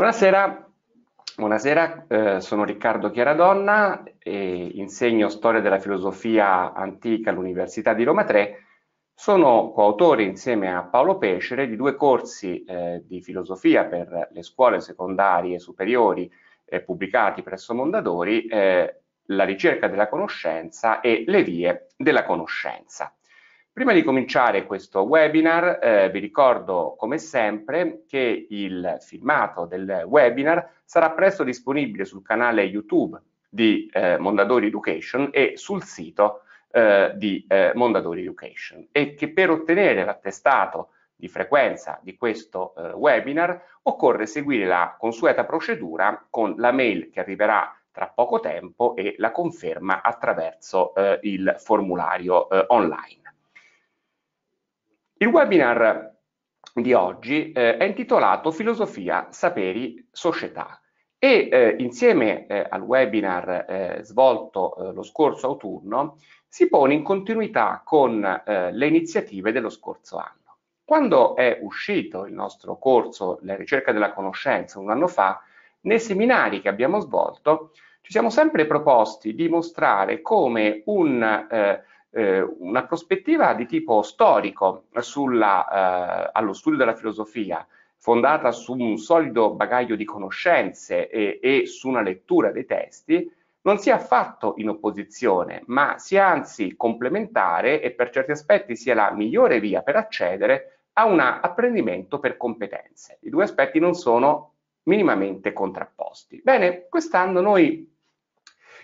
Buonasera, Buonasera, eh, sono Riccardo Chiaradonna e insegno storia della filosofia antica all'Università di Roma 3. Sono coautore insieme a Paolo Pescere di due corsi eh, di filosofia per le scuole secondarie e superiori eh, pubblicati presso Mondadori, eh, La ricerca della conoscenza e Le vie della conoscenza. Prima di cominciare questo webinar eh, vi ricordo come sempre che il filmato del webinar sarà presto disponibile sul canale YouTube di eh, Mondadori Education e sul sito eh, di eh, Mondadori Education e che per ottenere l'attestato di frequenza di questo eh, webinar occorre seguire la consueta procedura con la mail che arriverà tra poco tempo e la conferma attraverso eh, il formulario online. Il webinar di oggi eh, è intitolato Filosofia, Saperi, Società e eh, insieme eh, al webinar eh, svolto eh, lo scorso autunno si pone in continuità con eh, le iniziative dello scorso anno. Quando è uscito il nostro corso La ricerca della conoscenza un anno fa, nei seminari che abbiamo svolto ci siamo sempre proposti di mostrare come un eh, una prospettiva di tipo storico sulla, eh, allo studio della filosofia, fondata su un solido bagaglio di conoscenze e, e su una lettura dei testi, non sia affatto in opposizione, ma sia anzi complementare e per certi aspetti sia la migliore via per accedere a un apprendimento per competenze. I due aspetti non sono minimamente contrapposti. Bene, quest'anno noi,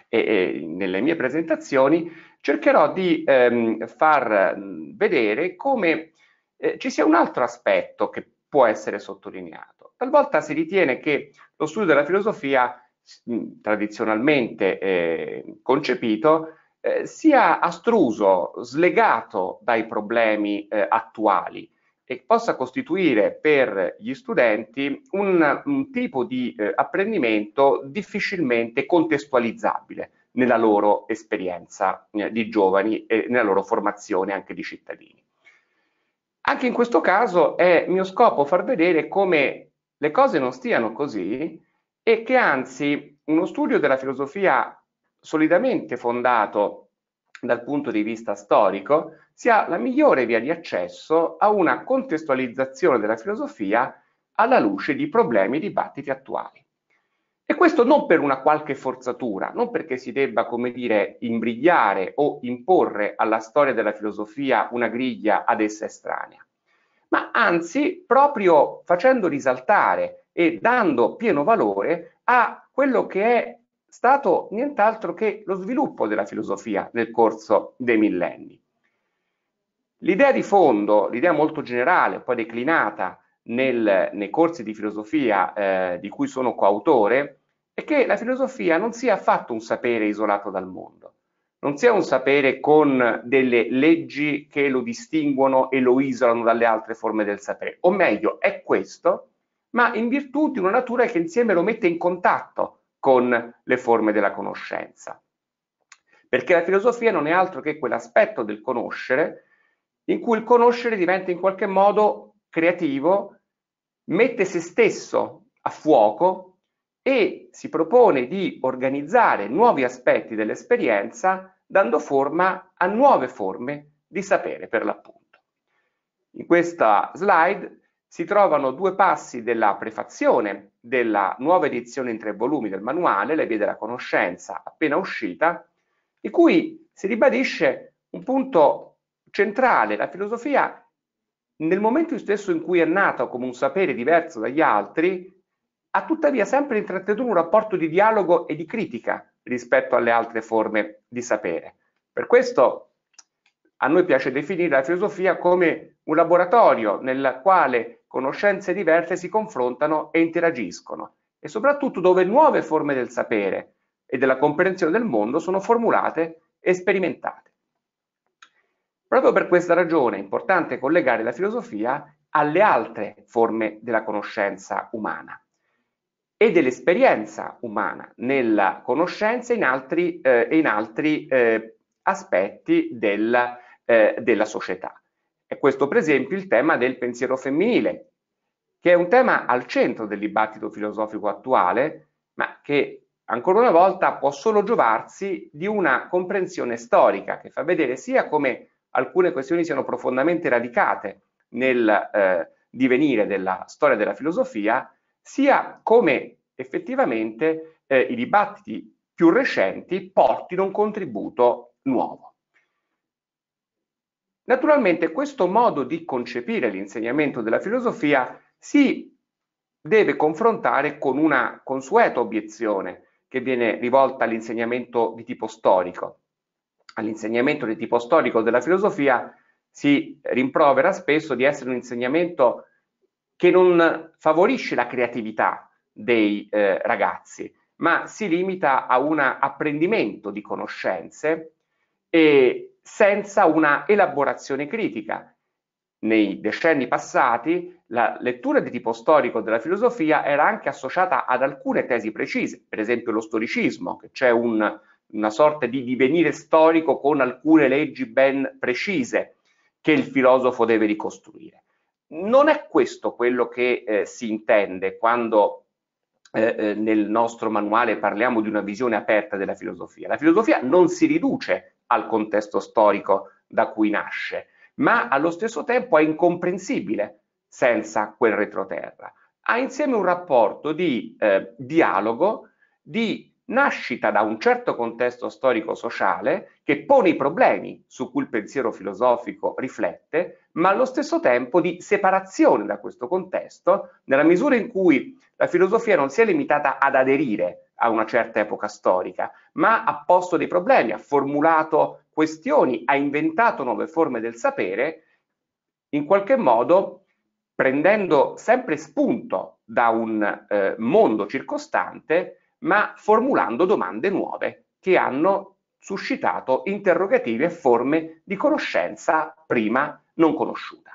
eh, eh, nelle mie presentazioni, cercherò di ehm, far vedere come eh, ci sia un altro aspetto che può essere sottolineato. Talvolta si ritiene che lo studio della filosofia mh, tradizionalmente eh, concepito eh, sia astruso, slegato dai problemi eh, attuali e possa costituire per gli studenti un, un tipo di eh, apprendimento difficilmente contestualizzabile nella loro esperienza eh, di giovani e nella loro formazione anche di cittadini. Anche in questo caso è mio scopo far vedere come le cose non stiano così e che anzi uno studio della filosofia solidamente fondato dal punto di vista storico sia la migliore via di accesso a una contestualizzazione della filosofia alla luce di problemi e dibattiti attuali. E questo non per una qualche forzatura, non perché si debba, come dire, imbrigliare o imporre alla storia della filosofia una griglia ad essa estranea, ma anzi proprio facendo risaltare e dando pieno valore a quello che è stato nient'altro che lo sviluppo della filosofia nel corso dei millenni. L'idea di fondo, l'idea molto generale, poi declinata nel, nei corsi di filosofia eh, di cui sono coautore è che la filosofia non sia affatto un sapere isolato dal mondo, non sia un sapere con delle leggi che lo distinguono e lo isolano dalle altre forme del sapere, o meglio, è questo, ma in virtù di una natura che insieme lo mette in contatto con le forme della conoscenza. Perché la filosofia non è altro che quell'aspetto del conoscere in cui il conoscere diventa in qualche modo creativo mette se stesso a fuoco e si propone di organizzare nuovi aspetti dell'esperienza dando forma a nuove forme di sapere per l'appunto. In questa slide si trovano due passi della prefazione della nuova edizione in tre volumi del manuale, Le vie della conoscenza, appena uscita, di cui si ribadisce un punto centrale, la filosofia nel momento stesso in cui è nata come un sapere diverso dagli altri, ha tuttavia sempre intrattenuto un rapporto di dialogo e di critica rispetto alle altre forme di sapere. Per questo a noi piace definire la filosofia come un laboratorio nel quale conoscenze diverse si confrontano e interagiscono e soprattutto dove nuove forme del sapere e della comprensione del mondo sono formulate e sperimentate. Proprio per questa ragione è importante collegare la filosofia alle altre forme della conoscenza umana e dell'esperienza umana nella conoscenza e in altri, eh, in altri eh, aspetti del, eh, della società. E questo per esempio il tema del pensiero femminile, che è un tema al centro del dibattito filosofico attuale, ma che ancora una volta può solo giovarsi di una comprensione storica che fa vedere sia come alcune questioni siano profondamente radicate nel eh, divenire della storia della filosofia, sia come effettivamente eh, i dibattiti più recenti portino un contributo nuovo. Naturalmente questo modo di concepire l'insegnamento della filosofia si deve confrontare con una consueta obiezione che viene rivolta all'insegnamento di tipo storico, all'insegnamento di tipo storico della filosofia si rimprovera spesso di essere un insegnamento che non favorisce la creatività dei eh, ragazzi, ma si limita a un apprendimento di conoscenze e senza una elaborazione critica. Nei decenni passati la lettura di tipo storico della filosofia era anche associata ad alcune tesi precise, per esempio lo storicismo, che c'è un una sorta di divenire storico con alcune leggi ben precise che il filosofo deve ricostruire. Non è questo quello che eh, si intende quando eh, eh, nel nostro manuale parliamo di una visione aperta della filosofia. La filosofia non si riduce al contesto storico da cui nasce, ma allo stesso tempo è incomprensibile senza quel retroterra. Ha insieme un rapporto di eh, dialogo, di nascita da un certo contesto storico-sociale che pone i problemi su cui il pensiero filosofico riflette, ma allo stesso tempo di separazione da questo contesto, nella misura in cui la filosofia non si è limitata ad aderire a una certa epoca storica, ma ha posto dei problemi, ha formulato questioni, ha inventato nuove forme del sapere, in qualche modo prendendo sempre spunto da un eh, mondo circostante ma formulando domande nuove che hanno suscitato interrogativi e forme di conoscenza prima non conosciuta.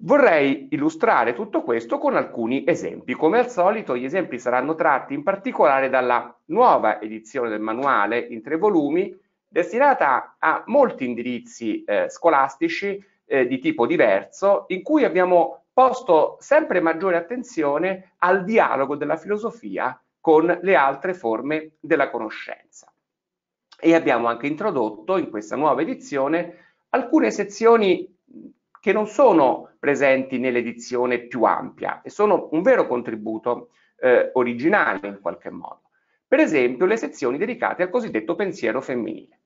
Vorrei illustrare tutto questo con alcuni esempi. Come al solito gli esempi saranno tratti in particolare dalla nuova edizione del manuale in tre volumi destinata a molti indirizzi eh, scolastici eh, di tipo diverso in cui abbiamo posto sempre maggiore attenzione al dialogo della filosofia con le altre forme della conoscenza. E abbiamo anche introdotto in questa nuova edizione alcune sezioni che non sono presenti nell'edizione più ampia e sono un vero contributo eh, originale in qualche modo. Per esempio le sezioni dedicate al cosiddetto pensiero femminile.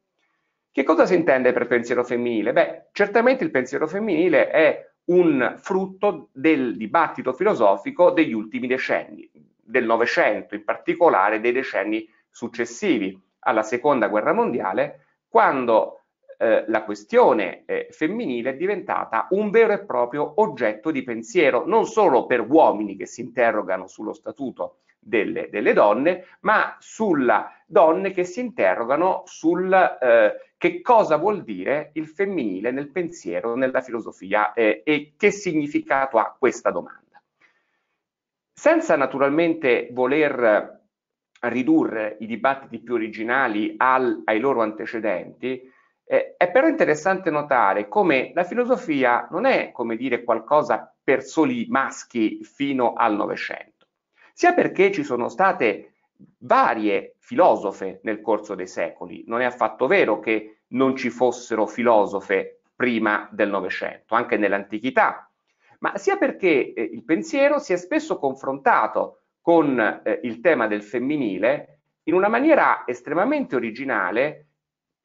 Che cosa si intende per pensiero femminile? Beh, certamente il pensiero femminile è un frutto del dibattito filosofico degli ultimi decenni, del Novecento, in particolare dei decenni successivi alla Seconda Guerra Mondiale, quando eh, la questione eh, femminile è diventata un vero e proprio oggetto di pensiero, non solo per uomini che si interrogano sullo statuto delle, delle donne, ma sulla donne che si interrogano sul... Eh, che cosa vuol dire il femminile nel pensiero, nella filosofia eh, e che significato ha questa domanda. Senza naturalmente voler ridurre i dibattiti più originali al, ai loro antecedenti, eh, è però interessante notare come la filosofia non è, come dire, qualcosa per soli maschi fino al Novecento, sia perché ci sono state varie filosofe nel corso dei secoli. Non è affatto vero che non ci fossero filosofe prima del Novecento, anche nell'antichità, ma sia perché eh, il pensiero si è spesso confrontato con eh, il tema del femminile in una maniera estremamente originale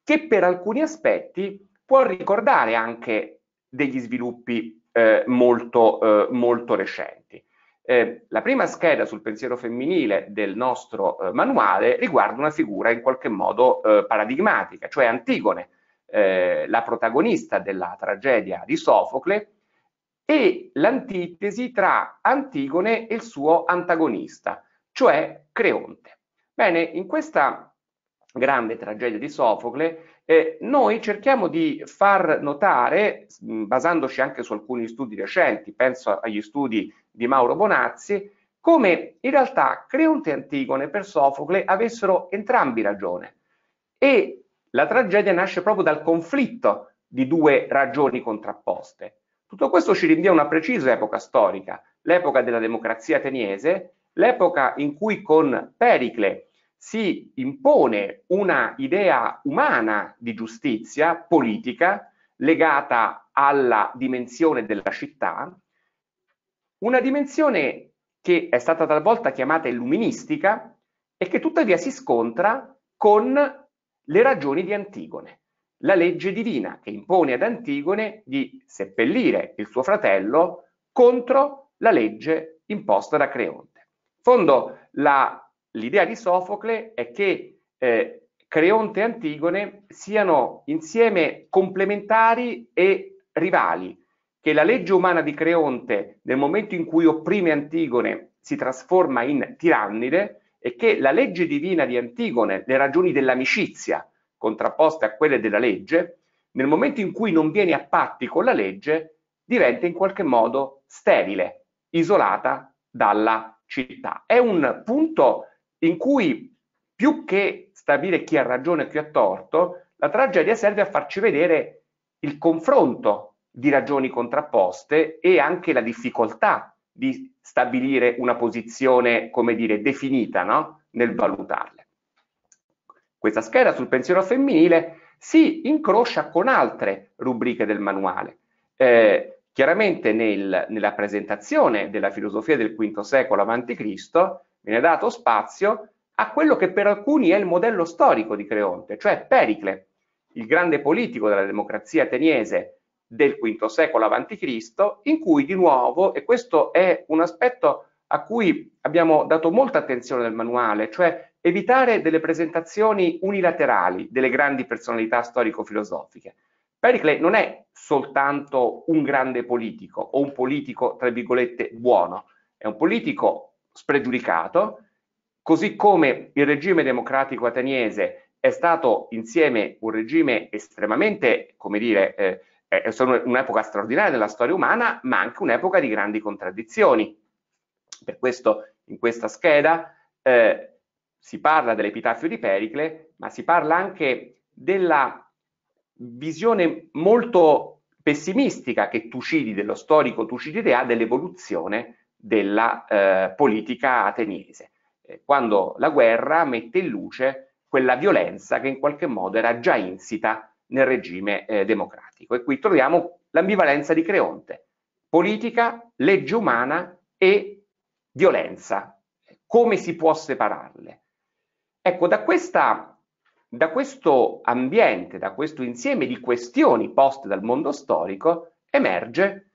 che per alcuni aspetti può ricordare anche degli sviluppi eh, molto, eh, molto recenti. Eh, la prima scheda sul pensiero femminile del nostro eh, manuale riguarda una figura in qualche modo eh, paradigmatica, cioè Antigone, eh, la protagonista della tragedia di Sofocle e l'antitesi tra Antigone e il suo antagonista, cioè Creonte. Bene, in questa grande tragedia di Sofocle, eh, noi cerchiamo di far notare, mm, basandoci anche su alcuni studi recenti, penso agli studi di Mauro Bonazzi, come in realtà Creonte e Antigone per Sofocle avessero entrambi ragione. E la tragedia nasce proprio dal conflitto di due ragioni contrapposte. Tutto questo ci rinvia a una precisa epoca storica, l'epoca della democrazia ateniese, l'epoca in cui con Pericle si impone una idea umana di giustizia politica legata alla dimensione della città, una dimensione che è stata talvolta chiamata illuministica e che tuttavia si scontra con le ragioni di Antigone, la legge divina che impone ad Antigone di seppellire il suo fratello contro la legge imposta da Creonte. In fondo la l'idea di Sofocle è che eh, Creonte e Antigone siano insieme complementari e rivali, che la legge umana di Creonte nel momento in cui opprime Antigone si trasforma in tirannide e che la legge divina di Antigone, le ragioni dell'amicizia contrapposte a quelle della legge, nel momento in cui non viene a patti con la legge, diventa in qualche modo sterile, isolata dalla città. È un punto in cui più che stabilire chi ha ragione e chi ha torto, la tragedia serve a farci vedere il confronto di ragioni contrapposte e anche la difficoltà di stabilire una posizione, come dire, definita no? nel valutarle. Questa scheda sul pensiero femminile si incrocia con altre rubriche del manuale. Eh, chiaramente nel, nella presentazione della filosofia del V secolo a.C. Viene dato spazio a quello che per alcuni è il modello storico di Creonte, cioè Pericle, il grande politico della democrazia ateniese del V secolo a.C., in cui di nuovo, e questo è un aspetto a cui abbiamo dato molta attenzione nel manuale, cioè evitare delle presentazioni unilaterali delle grandi personalità storico-filosofiche. Pericle non è soltanto un grande politico o un politico, tra virgolette, buono, è un politico spregiudicato, così come il regime democratico ateniese è stato insieme un regime estremamente, come dire, eh, è un'epoca straordinaria della storia umana, ma anche un'epoca di grandi contraddizioni. Per questo in questa scheda eh, si parla dell'epitafio di Pericle, ma si parla anche della visione molto pessimistica che Tucidi, dello storico Tucidide, ha dell'evoluzione della eh, politica ateniese, eh, quando la guerra mette in luce quella violenza che in qualche modo era già insita nel regime eh, democratico. E qui troviamo l'ambivalenza di Creonte, politica, legge umana e violenza. Come si può separarle? Ecco, da, questa, da questo ambiente, da questo insieme di questioni poste dal mondo storico, emerge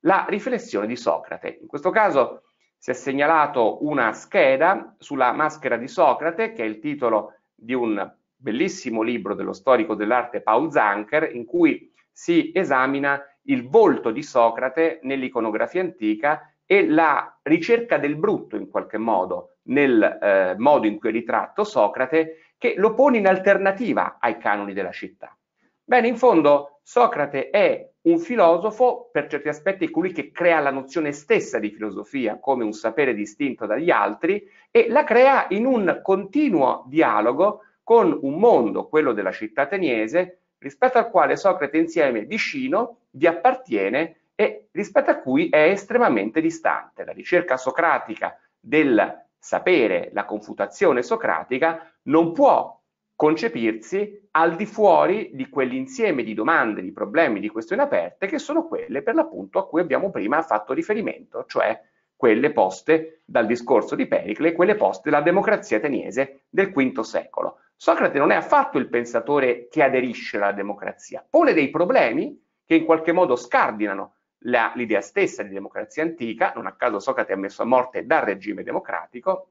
la riflessione di Socrate. In questo caso si è segnalato una scheda sulla maschera di Socrate, che è il titolo di un bellissimo libro dello storico dell'arte Paul Zanker, in cui si esamina il volto di Socrate nell'iconografia antica e la ricerca del brutto in qualche modo, nel eh, modo in cui è ritratto Socrate, che lo pone in alternativa ai canoni della città. Bene, in fondo Socrate è un filosofo, per certi aspetti, è colui che crea la nozione stessa di filosofia come un sapere distinto dagli altri e la crea in un continuo dialogo con un mondo, quello della città ateniese, rispetto al quale Socrate insieme di Scino vi appartiene e rispetto a cui è estremamente distante. La ricerca socratica del sapere, la confutazione socratica, non può concepirsi al di fuori di quell'insieme di domande, di problemi, di questioni aperte che sono quelle per l'appunto a cui abbiamo prima fatto riferimento, cioè quelle poste dal discorso di Pericle, quelle poste dalla democrazia ateniese del V secolo. Socrate non è affatto il pensatore che aderisce alla democrazia, pone dei problemi che in qualche modo scardinano la, l'idea stessa di democrazia antica, non a caso Socrate è messo a morte dal regime democratico,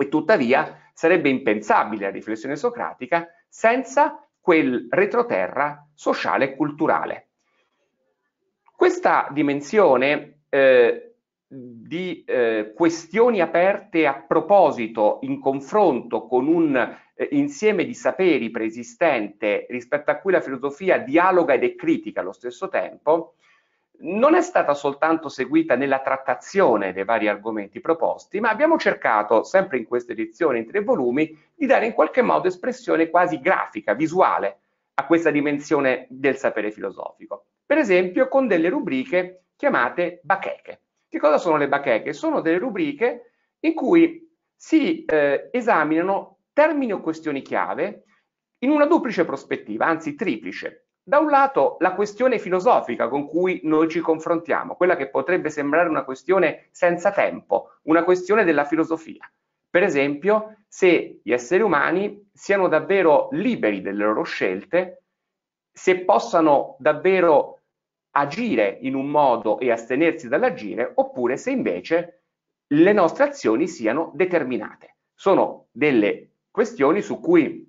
e tuttavia sarebbe impensabile la riflessione socratica senza quel retroterra sociale e culturale. Questa dimensione eh, di eh, questioni aperte a proposito in confronto con un eh, insieme di saperi preesistente rispetto a cui la filosofia dialoga ed è critica allo stesso tempo, non è stata soltanto seguita nella trattazione dei vari argomenti proposti, ma abbiamo cercato, sempre in questa edizione in tre volumi, di dare in qualche modo espressione quasi grafica, visuale, a questa dimensione del sapere filosofico. Per esempio con delle rubriche chiamate bacheche. Che cosa sono le bacheche? Sono delle rubriche in cui si eh, esaminano termini o questioni chiave in una duplice prospettiva, anzi triplice da un lato la questione filosofica con cui noi ci confrontiamo, quella che potrebbe sembrare una questione senza tempo, una questione della filosofia. Per esempio, se gli esseri umani siano davvero liberi delle loro scelte, se possano davvero agire in un modo e astenersi dall'agire, oppure se invece le nostre azioni siano determinate. Sono delle questioni su cui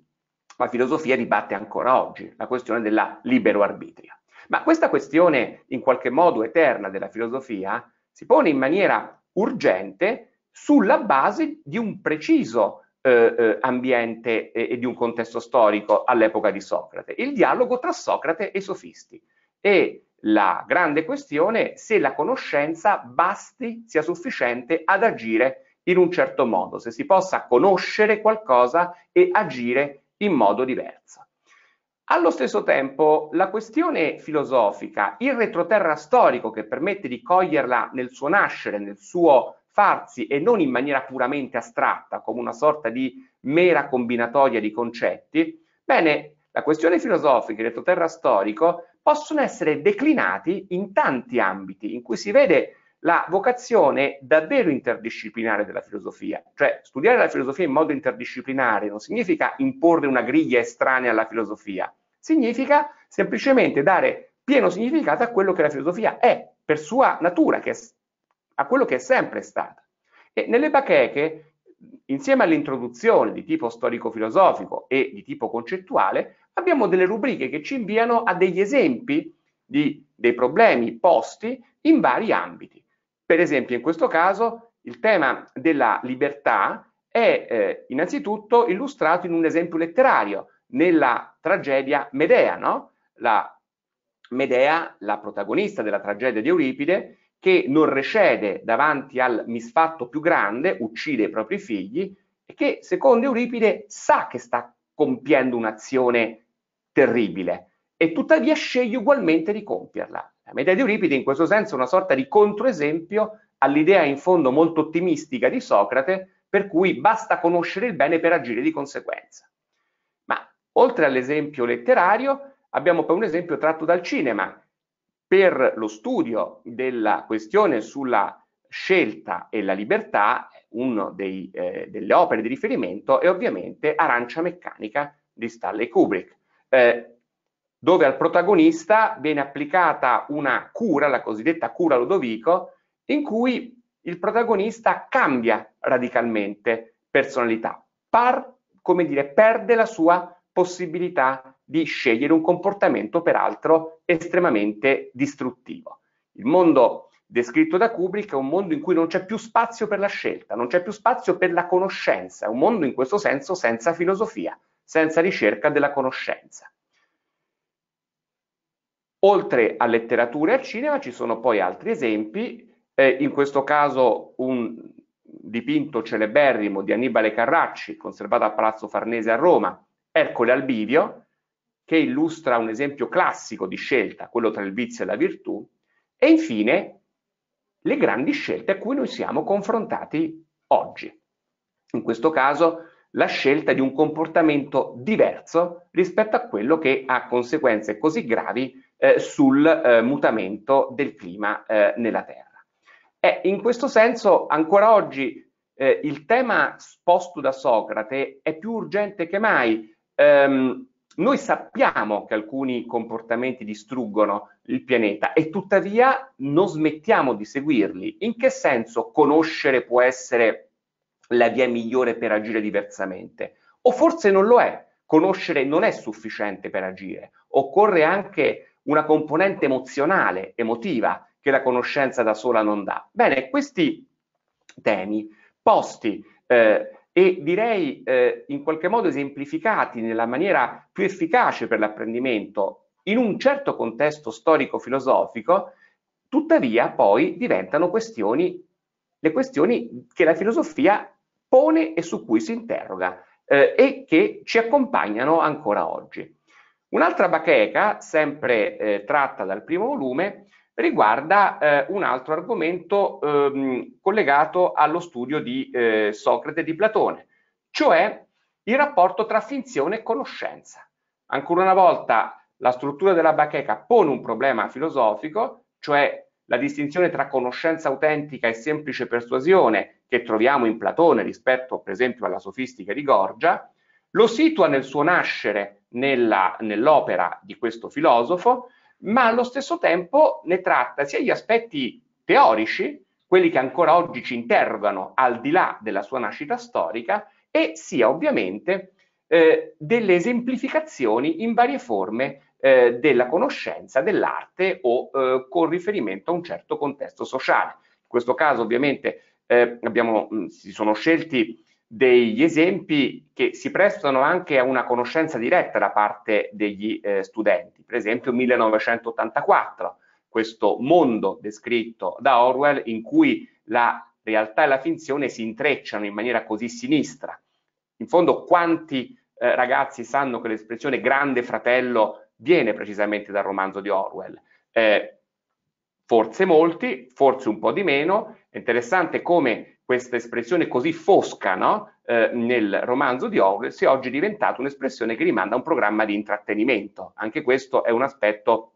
la filosofia dibatte ancora oggi, la questione della libero arbitrio. Ma questa questione in qualche modo eterna della filosofia si pone in maniera urgente sulla base di un preciso eh, eh, ambiente e, e, di un contesto storico all'epoca di Socrate, il dialogo tra Socrate e i sofisti e la grande questione se la conoscenza basti, sia sufficiente ad agire in un certo modo, se si possa conoscere qualcosa e agire in modo diverso. Allo stesso tempo, la questione filosofica, il retroterra storico che permette di coglierla nel suo nascere, nel suo farsi e non in maniera puramente astratta, come una sorta di mera combinatoria di concetti, bene, la questione filosofica e il retroterra storico possono essere declinati in tanti ambiti in cui si vede la vocazione davvero interdisciplinare della filosofia, cioè studiare la filosofia in modo interdisciplinare non significa imporre una griglia estranea alla filosofia, significa semplicemente dare pieno significato a quello che la filosofia è, per sua natura, che è, a quello che è sempre stata. E nelle bacheche, insieme all'introduzione di tipo storico-filosofico e di tipo concettuale, abbiamo delle rubriche che ci inviano a degli esempi di, dei problemi posti in vari ambiti. Per esempio, in questo caso il tema della libertà è eh, innanzitutto illustrato in un esempio letterario, nella tragedia Medea, no? La Medea, la protagonista della tragedia di Euripide, che non recede davanti al misfatto più grande, uccide i propri figli, e che secondo Euripide sa che sta compiendo un'azione terribile e tuttavia sceglie ugualmente di compierla. La media di Euripide in questo senso è una sorta di controesempio all'idea in fondo molto ottimistica di Socrate, per cui basta conoscere il bene per agire di conseguenza. Ma oltre all'esempio letterario, abbiamo poi un esempio tratto dal cinema. Per lo studio della questione sulla scelta e la libertà, una eh, delle opere di riferimento è ovviamente Arancia Meccanica di Stanley Kubrick. Eh, dove al protagonista viene applicata una cura, la cosiddetta cura Ludovico, in cui il protagonista cambia radicalmente personalità, par, come dire, perde la sua possibilità di scegliere un comportamento peraltro estremamente distruttivo. Il mondo descritto da Kubrick è un mondo in cui non c'è più spazio per la scelta, non c'è più spazio per la conoscenza, è un mondo in questo senso senza filosofia, senza ricerca della conoscenza. Oltre a letteratura e al cinema ci sono poi altri esempi, eh, in questo caso un dipinto celeberrimo di Annibale Carracci, conservato a Palazzo Farnese a Roma, Ercole al Bivio, che illustra un esempio classico di scelta, quello tra il vizio e la virtù, e infine le grandi scelte a cui noi siamo confrontati oggi. In questo caso la scelta di un comportamento diverso rispetto a quello che ha conseguenze così gravi eh, sul eh, mutamento del clima eh, nella Terra. E in questo senso ancora oggi eh, il tema sposto da Socrate è più urgente che mai. Ehm, noi sappiamo che alcuni comportamenti distruggono il pianeta e tuttavia non smettiamo di seguirli. In che senso conoscere può essere la via migliore per agire diversamente? O forse non lo è, conoscere non è sufficiente per agire, occorre anche una componente emozionale, emotiva, che la conoscenza da sola non dà. Bene, questi temi posti eh, e direi eh, in qualche modo esemplificati nella maniera più efficace per l'apprendimento in un certo contesto storico-filosofico, tuttavia poi diventano questioni, le questioni che la filosofia pone e su cui si interroga eh, e che ci accompagnano ancora oggi. Un'altra bacheca, sempre eh, tratta dal primo volume, riguarda eh, un altro argomento ehm, collegato allo studio di eh, Socrate e di Platone, cioè il rapporto tra finzione e conoscenza. Ancora una volta, la struttura della bacheca pone un problema filosofico, cioè la distinzione tra conoscenza autentica e semplice persuasione che troviamo in Platone rispetto, per esempio, alla sofistica di Gorgia, lo situa nel suo nascere nell'opera nell di questo filosofo, ma allo stesso tempo ne tratta sia gli aspetti teorici, quelli che ancora oggi ci interrogano al di là della sua nascita storica, e sia ovviamente eh, delle esemplificazioni in varie forme eh, della conoscenza dell'arte o eh, con riferimento a un certo contesto sociale. In questo caso ovviamente eh, abbiamo, mh, si sono scelti degli esempi che si prestano anche a una conoscenza diretta da parte degli eh, studenti, per esempio 1984, questo mondo descritto da Orwell in cui la realtà e la finzione si intrecciano in maniera così sinistra. In fondo quanti eh, ragazzi sanno che l'espressione grande fratello viene precisamente dal romanzo di Orwell? Eh, forse molti, forse un po' di meno. È interessante come questa espressione così fosca no? eh, nel romanzo di Orwell sia oggi diventata un'espressione che rimanda a un programma di intrattenimento. Anche questo è un aspetto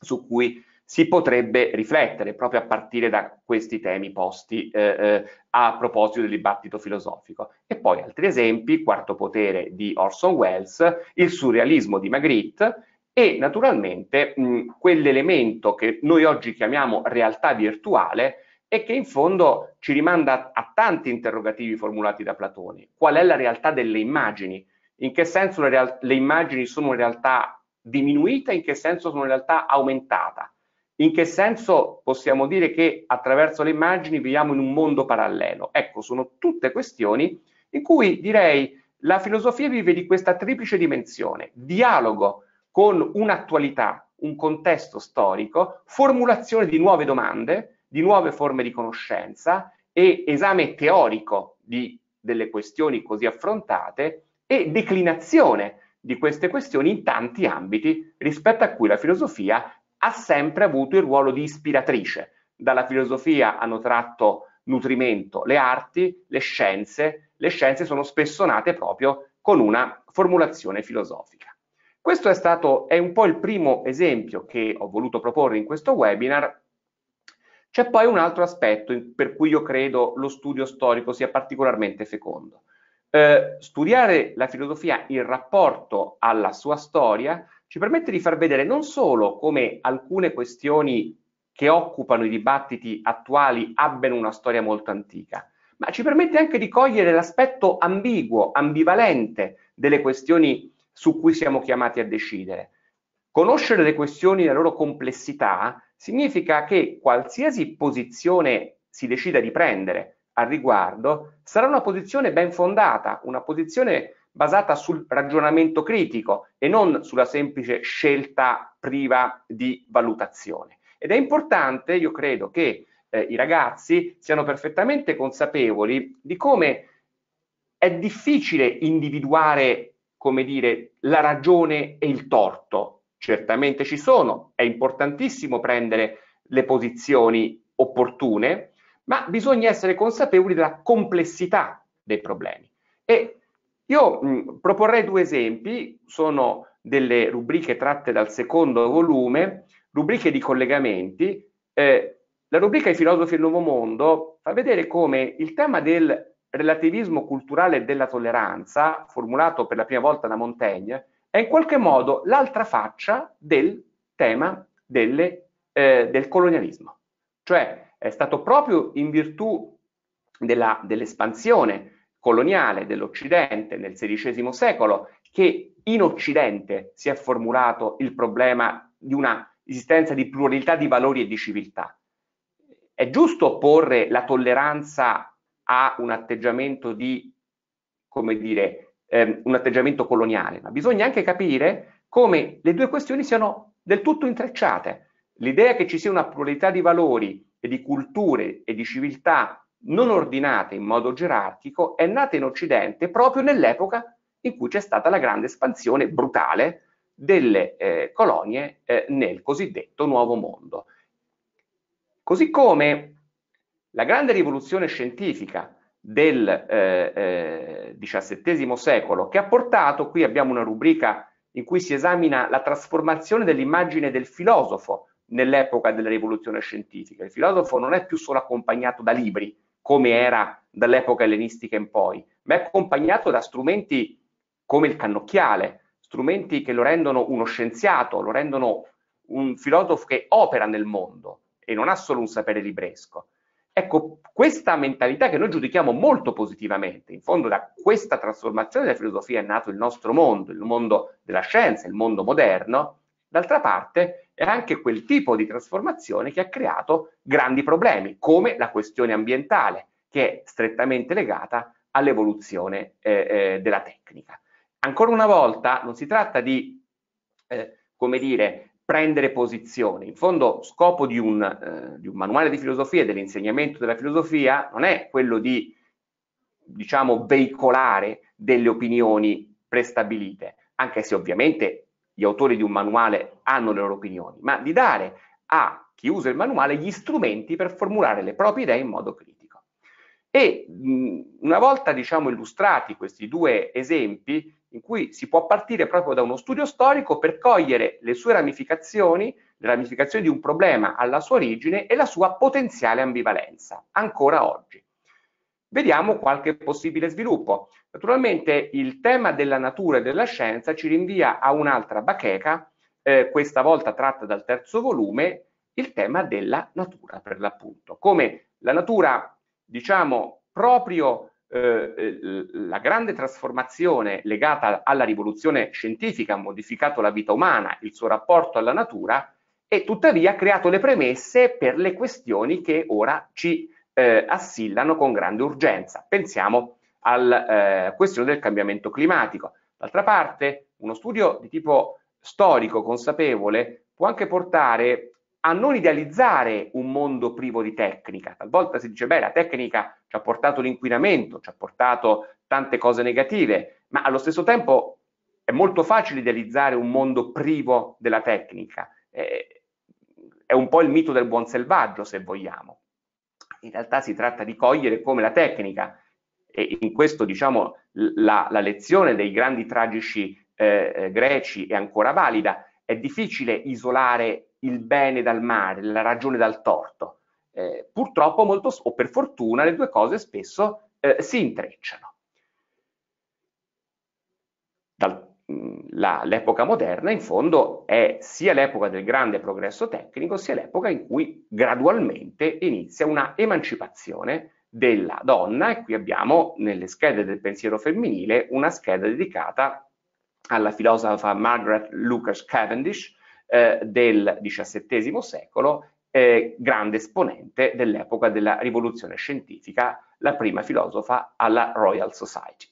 su cui si potrebbe riflettere proprio a partire da questi temi posti eh, eh, a proposito del dibattito filosofico. E poi altri esempi, Quarto potere di Orson Welles, il surrealismo di Magritte, e naturalmente mh, quell'elemento che noi oggi chiamiamo realtà virtuale e che in fondo ci rimanda a tanti interrogativi formulati da Platone. Qual è la realtà delle immagini? In che senso le, real- le immagini sono una realtà diminuita, in che senso sono una realtà aumentata? In che senso possiamo dire che attraverso le immagini viviamo in un mondo parallelo? Ecco, sono tutte questioni in cui direi la filosofia vive di questa triplice dimensione, dialogo con un'attualità, un contesto storico, formulazione di nuove domande, di nuove forme di conoscenza e esame teorico di, delle questioni così affrontate e declinazione di queste questioni in tanti ambiti rispetto a cui la filosofia ha sempre avuto il ruolo di ispiratrice. Dalla filosofia hanno tratto nutrimento le arti, le scienze, le scienze sono spesso nate proprio con una formulazione filosofica. Questo è stato è un po' il primo esempio che ho voluto proporre in questo webinar. C'è poi un altro aspetto per cui io credo lo studio storico sia particolarmente fecondo. Eh, studiare la filosofia in rapporto alla sua storia ci permette di far vedere non solo come alcune questioni che occupano i dibattiti attuali abbiano una storia molto antica, ma ci permette anche di cogliere l'aspetto ambiguo, ambivalente delle questioni su cui siamo chiamati a decidere. Conoscere le questioni e la loro complessità significa che qualsiasi posizione si decida di prendere al riguardo sarà una posizione ben fondata, una posizione basata sul ragionamento critico e non sulla semplice scelta priva di valutazione. Ed è importante, io credo, che eh, i ragazzi siano perfettamente consapevoli di come è difficile individuare come dire, la ragione e il torto. Certamente ci sono, è importantissimo prendere le posizioni opportune, ma bisogna essere consapevoli della complessità dei problemi. E io mh, proporrei due esempi, sono delle rubriche tratte dal secondo volume, rubriche di collegamenti. Eh, la rubrica I filosofi del nuovo mondo fa vedere come il tema del relativismo culturale della tolleranza, formulato per la prima volta da Montaigne, è in qualche modo l'altra faccia del tema delle, eh, del colonialismo. Cioè è stato proprio in virtù della, dell'espansione coloniale dell'Occidente nel XVI secolo che in Occidente si è formulato il problema di una esistenza di pluralità di valori e di civiltà. È giusto porre la tolleranza ha un atteggiamento di, come dire, ehm, un atteggiamento coloniale, ma bisogna anche capire come le due questioni siano del tutto intrecciate. L'idea che ci sia una pluralità di valori e di culture e di civiltà non ordinate in modo gerarchico è nata in Occidente proprio nell'epoca in cui c'è stata la grande espansione brutale delle eh, colonie eh, nel cosiddetto Nuovo Mondo. Così come la grande rivoluzione scientifica del eh, eh, XVII secolo che ha portato, qui abbiamo una rubrica in cui si esamina la trasformazione dell'immagine del filosofo nell'epoca della rivoluzione scientifica. Il filosofo non è più solo accompagnato da libri, come era dall'epoca ellenistica in poi, ma è accompagnato da strumenti come il cannocchiale, strumenti che lo rendono uno scienziato, lo rendono un filosofo che opera nel mondo e non ha solo un sapere libresco. Ecco, questa mentalità che noi giudichiamo molto positivamente, in fondo da questa trasformazione della filosofia è nato il nostro mondo, il mondo della scienza, il mondo moderno, d'altra parte è anche quel tipo di trasformazione che ha creato grandi problemi, come la questione ambientale, che è strettamente legata all'evoluzione eh, eh, della tecnica. Ancora una volta non si tratta di, eh, come dire, prendere posizione. In fondo, scopo di un, eh, di un manuale di filosofia e dell'insegnamento della filosofia non è quello di, diciamo, veicolare delle opinioni prestabilite, anche se ovviamente gli autori di un manuale hanno le loro opinioni, ma di dare a chi usa il manuale gli strumenti per formulare le proprie idee in modo critico. E mh, una volta, diciamo, illustrati questi due esempi, in cui si può partire proprio da uno studio storico per cogliere le sue ramificazioni, le ramificazioni di un problema alla sua origine e la sua potenziale ambivalenza, ancora oggi. Vediamo qualche possibile sviluppo. Naturalmente il tema della natura e della scienza ci rinvia a un'altra bacheca, eh, questa volta tratta dal terzo volume, il tema della natura per l'appunto. Come la natura, diciamo, proprio eh, eh, la grande trasformazione legata alla rivoluzione scientifica ha modificato la vita umana, il suo rapporto alla natura e tuttavia ha creato le premesse per le questioni che ora ci eh, assillano con grande urgenza. Pensiamo alla eh, questione del cambiamento climatico. D'altra parte, uno studio di tipo storico, consapevole, può anche portare a non idealizzare un mondo privo di tecnica. Talvolta si dice, beh, la tecnica ci ha portato l'inquinamento, ci ha portato tante cose negative, ma allo stesso tempo è molto facile idealizzare un mondo privo della tecnica. è un po' il mito del buon selvaggio, se vogliamo. In realtà si tratta di cogliere come la tecnica, e in questo diciamo la, la lezione dei grandi tragici eh, eh, greci è ancora valida, è difficile isolare il bene dal male, la ragione dal torto eh, purtroppo molto, o per fortuna le due cose spesso eh, si intrecciano. Mm, l'epoca moderna in fondo è sia l'epoca del grande progresso tecnico sia l'epoca in cui gradualmente inizia una emancipazione della donna e qui abbiamo nelle schede del pensiero femminile una scheda dedicata alla filosofa Margaret Lucas Cavendish eh, del XVII secolo eh, grande esponente dell'epoca della rivoluzione scientifica, la prima filosofa alla Royal Society.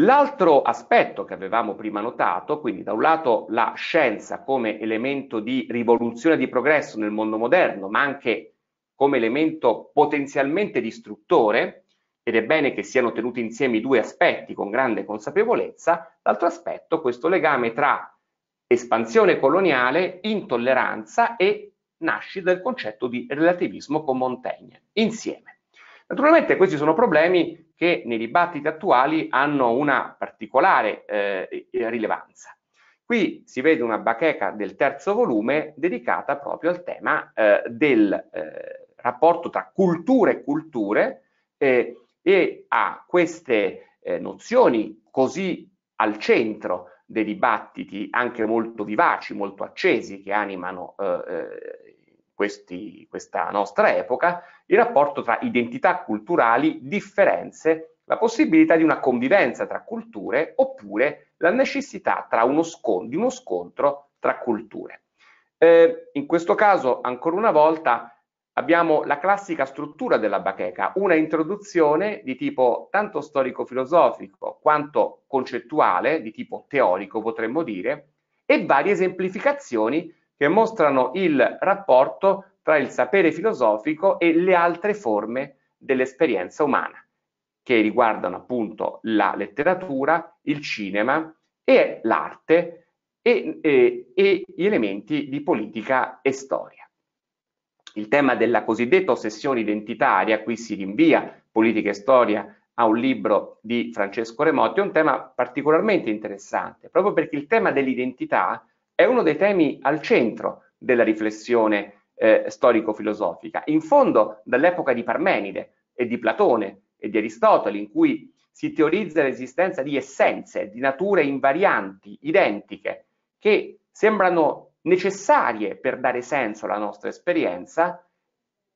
L'altro aspetto che avevamo prima notato, quindi da un lato la scienza come elemento di rivoluzione di progresso nel mondo moderno, ma anche come elemento potenzialmente distruttore, ed è bene che siano tenuti insieme i due aspetti con grande consapevolezza, l'altro aspetto, questo legame tra espansione coloniale, intolleranza e nasce dal concetto di relativismo con Montaigne, insieme. Naturalmente questi sono problemi che nei dibattiti attuali hanno una particolare eh, rilevanza. Qui si vede una bacheca del terzo volume dedicata proprio al tema eh, del eh, rapporto tra culture e culture eh, e a queste eh, nozioni così al centro dei dibattiti anche molto vivaci, molto accesi che animano eh, eh, questi, questa nostra epoca, il rapporto tra identità culturali, differenze, la possibilità di una convivenza tra culture oppure la necessità uno di uno scontro tra culture. Eh, in questo caso, ancora una volta, abbiamo la classica struttura della bacheca, una introduzione di tipo tanto storico-filosofico quanto concettuale, di tipo teorico potremmo dire, e varie esemplificazioni che mostrano il rapporto tra il sapere filosofico e le altre forme dell'esperienza umana, che riguardano appunto la letteratura, il cinema e l'arte e, e, e gli elementi di politica e storia il tema della cosiddetta ossessione identitaria, qui si rinvia politica e storia a un libro di Francesco Remotti, è un tema particolarmente interessante, proprio perché il tema dell'identità è uno dei temi al centro della riflessione eh, storico-filosofica. In fondo, dall'epoca di Parmenide e di Platone e di Aristotele, in cui si teorizza l'esistenza di essenze, di nature invarianti, identiche, che sembrano necessarie per dare senso alla nostra esperienza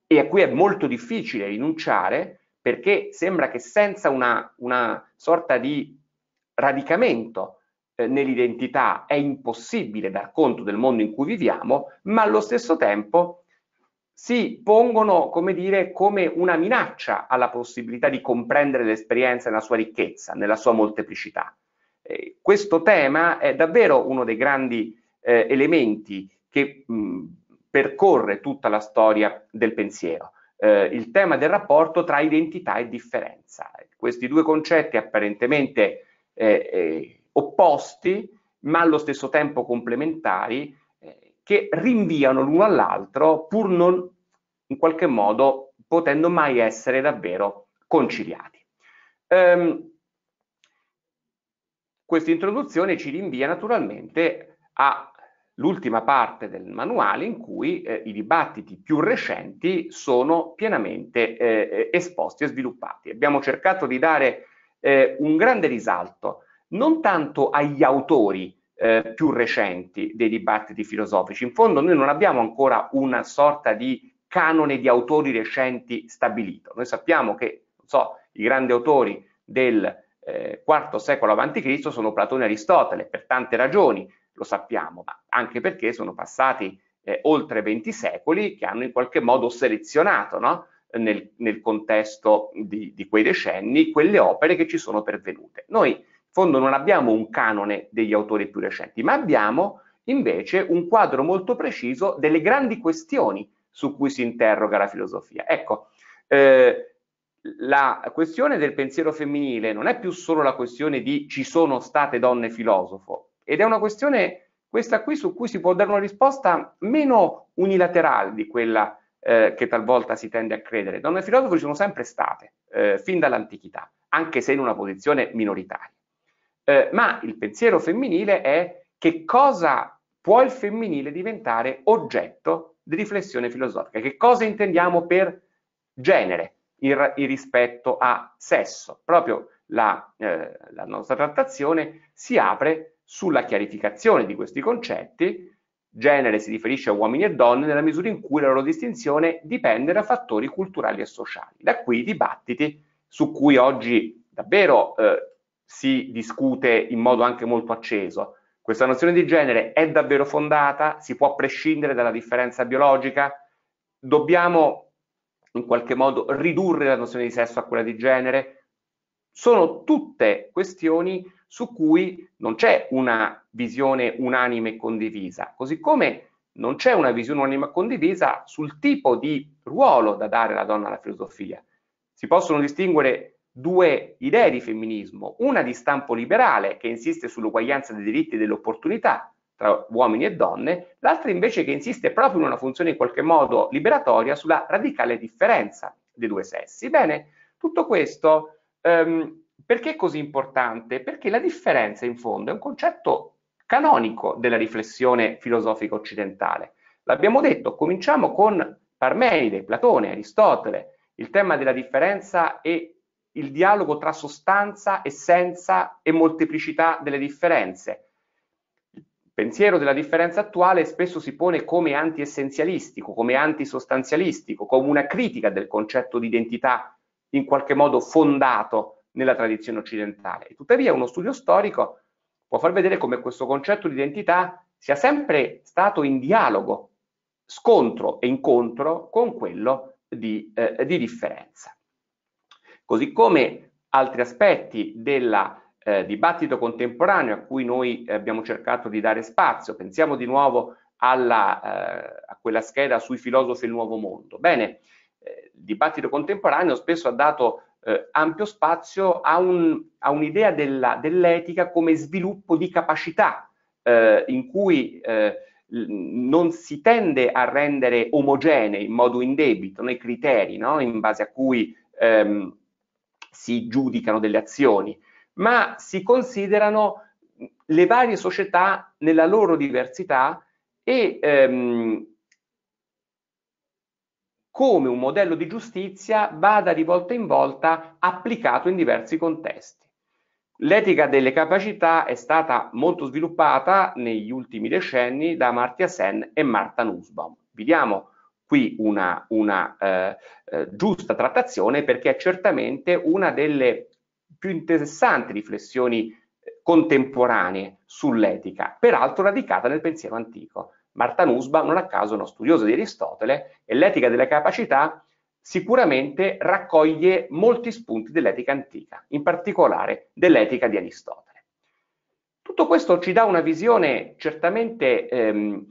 e a cui è molto difficile rinunciare perché sembra che senza una, una sorta di radicamento eh, nell'identità è impossibile dar conto del mondo in cui viviamo, ma allo stesso tempo si pongono, come dire, come una minaccia alla possibilità di comprendere l'esperienza nella sua ricchezza, nella sua molteplicità. Eh, questo tema è davvero uno dei grandi eh, elementi che mh, percorre tutta la storia del pensiero. Eh, il tema del rapporto tra identità e differenza. Questi due concetti apparentemente eh, eh opposti, ma allo stesso tempo complementari, eh, che rinviano l'uno all'altro pur non in qualche modo potendo mai essere davvero conciliati. Um, questa introduzione ci rinvia naturalmente a l'ultima parte del manuale in cui eh, i dibattiti più recenti sono pienamente eh, eh, esposti e sviluppati. Abbiamo cercato di dare eh, un grande risalto non tanto agli autori eh, più recenti dei dibattiti filosofici, in fondo noi non abbiamo ancora una sorta di canone di autori recenti stabilito, noi sappiamo che so, i grandi autori del IV eh, secolo a.C. sono Platone e Aristotele per tante ragioni, lo sappiamo, ma anche perché sono passati eh, oltre 20 secoli che hanno in qualche modo selezionato no? nel, nel, contesto di, di, quei decenni quelle opere che ci sono pervenute. Noi in fondo non abbiamo un canone degli autori più recenti, ma abbiamo invece un quadro molto preciso delle grandi questioni su cui si interroga la filosofia. Ecco, eh, la questione del pensiero femminile non è più solo la questione di ci sono state donne filosofo, ed è una questione, questa qui, su cui si può dare una risposta meno unilaterale di quella eh, che talvolta si tende a credere. Donne filosofi ci sono sempre state, eh, fin dall'antichità, anche se in una posizione minoritaria. Eh, ma il pensiero femminile è che cosa può il femminile diventare oggetto di riflessione filosofica, che cosa intendiamo per genere in, in rispetto a sesso. Proprio la, eh, la nostra trattazione si apre sulla chiarificazione di questi concetti, genere si riferisce a uomini e donne nella misura in cui la loro distinzione dipende da fattori culturali e sociali. Da qui i dibattiti su cui oggi davvero eh, si discute in modo anche molto acceso. Questa nozione di genere è davvero fondata? Si può prescindere dalla differenza biologica? Dobbiamo in qualche modo ridurre la nozione di sesso a quella di genere? Sono tutte questioni su cui non c'è una visione unanime condivisa, così come non c'è una visione unanime condivisa sul tipo di ruolo da dare alla donna alla filosofia. Si possono distinguere due idee di femminismo, una di stampo liberale che insiste sull'uguaglianza dei diritti e delle opportunità tra uomini e donne, l'altra invece che insiste proprio in una funzione in qualche modo liberatoria sulla radicale differenza dei due sessi. Bene, tutto questo ehm, perché è così importante? Perché la differenza in fondo è un concetto canonico della riflessione filosofica occidentale. L'abbiamo detto, cominciamo con Parmenide, Platone, Aristotele, il tema della differenza e il dialogo tra sostanza, essenza e molteplicità delle differenze. Il pensiero della differenza attuale spesso si pone come antiessenzialistico, come antisostanzialistico, come una critica del concetto di identità in qualche modo fondato nella tradizione occidentale. tuttavia uno studio storico può far vedere come questo concetto di identità sia sempre stato in dialogo, scontro e incontro con quello di, eh, di differenza. Così come altri aspetti del eh, dibattito contemporaneo a cui noi abbiamo cercato di dare spazio, pensiamo di nuovo alla, eh, a quella scheda sui filosofi del nuovo mondo. Bene, eh, il dibattito contemporaneo spesso ha dato eh, ampio spazio a, un, a un'idea della, dell'etica come sviluppo di capacità eh, in cui eh, non si tende a rendere omogenei in modo indebito nei criteri no? in base a cui ehm, si giudicano delle azioni, ma si considerano le varie società nella loro diversità e ehm, come un modello di giustizia vada di volta in volta applicato in diversi contesti. L'etica delle capacità è stata molto sviluppata negli ultimi decenni da Martia Sen e Marta Nussbaum. Vediamo qui una, una eh, eh, giusta trattazione perché è certamente una delle più interessanti riflessioni eh, contemporanee sull'etica, peraltro radicata nel pensiero antico. Marta Nusba, non a caso uno studioso di Aristotele, e l'etica delle capacità sicuramente raccoglie molti spunti dell'etica antica, in particolare dell'etica di Aristotele. Tutto questo ci dà una visione certamente ehm,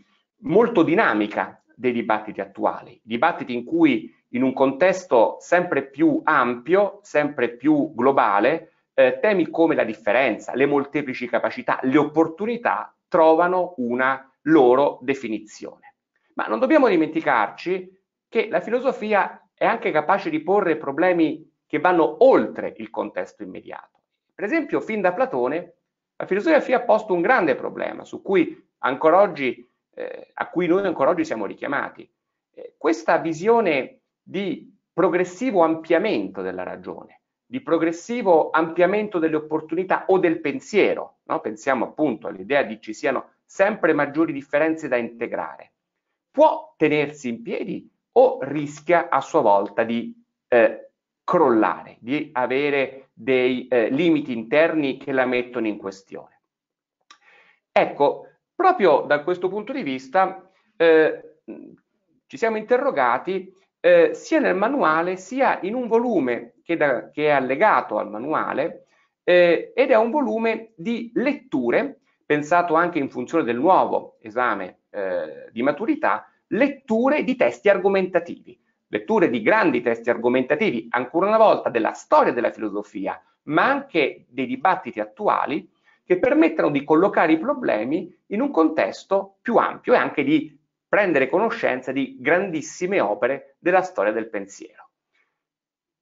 molto dinamica dei dibattiti attuali, dibattiti in cui in un contesto sempre più ampio, sempre più globale, eh, temi come la differenza, le molteplici capacità, le opportunità trovano una loro definizione. Ma non dobbiamo dimenticarci che la filosofia è anche capace di porre problemi che vanno oltre il contesto immediato. Per esempio, fin da Platone, la filosofia ha posto un grande problema su cui ancora oggi, eh, a cui noi ancora oggi siamo richiamati. Eh, questa visione di progressivo ampliamento della ragione, di progressivo ampliamento delle opportunità o del pensiero, no? pensiamo appunto all'idea di ci siano sempre maggiori differenze da integrare. Può tenersi in piedi o rischia a sua volta di eh, crollare, di avere dei eh, limiti interni che la mettono in questione. Ecco, proprio da questo punto di vista eh, ci siamo interrogati eh, sia nel manuale sia in un volume che, da, che è allegato al manuale eh, ed è un volume di letture pensato anche in funzione del nuovo esame eh, di maturità, letture di testi argomentativi, letture di grandi testi argomentativi, ancora una volta della storia della filosofia, ma anche dei dibattiti attuali che permettano di collocare i problemi in un contesto più ampio e anche di prendere conoscenza di grandissime opere della storia del pensiero.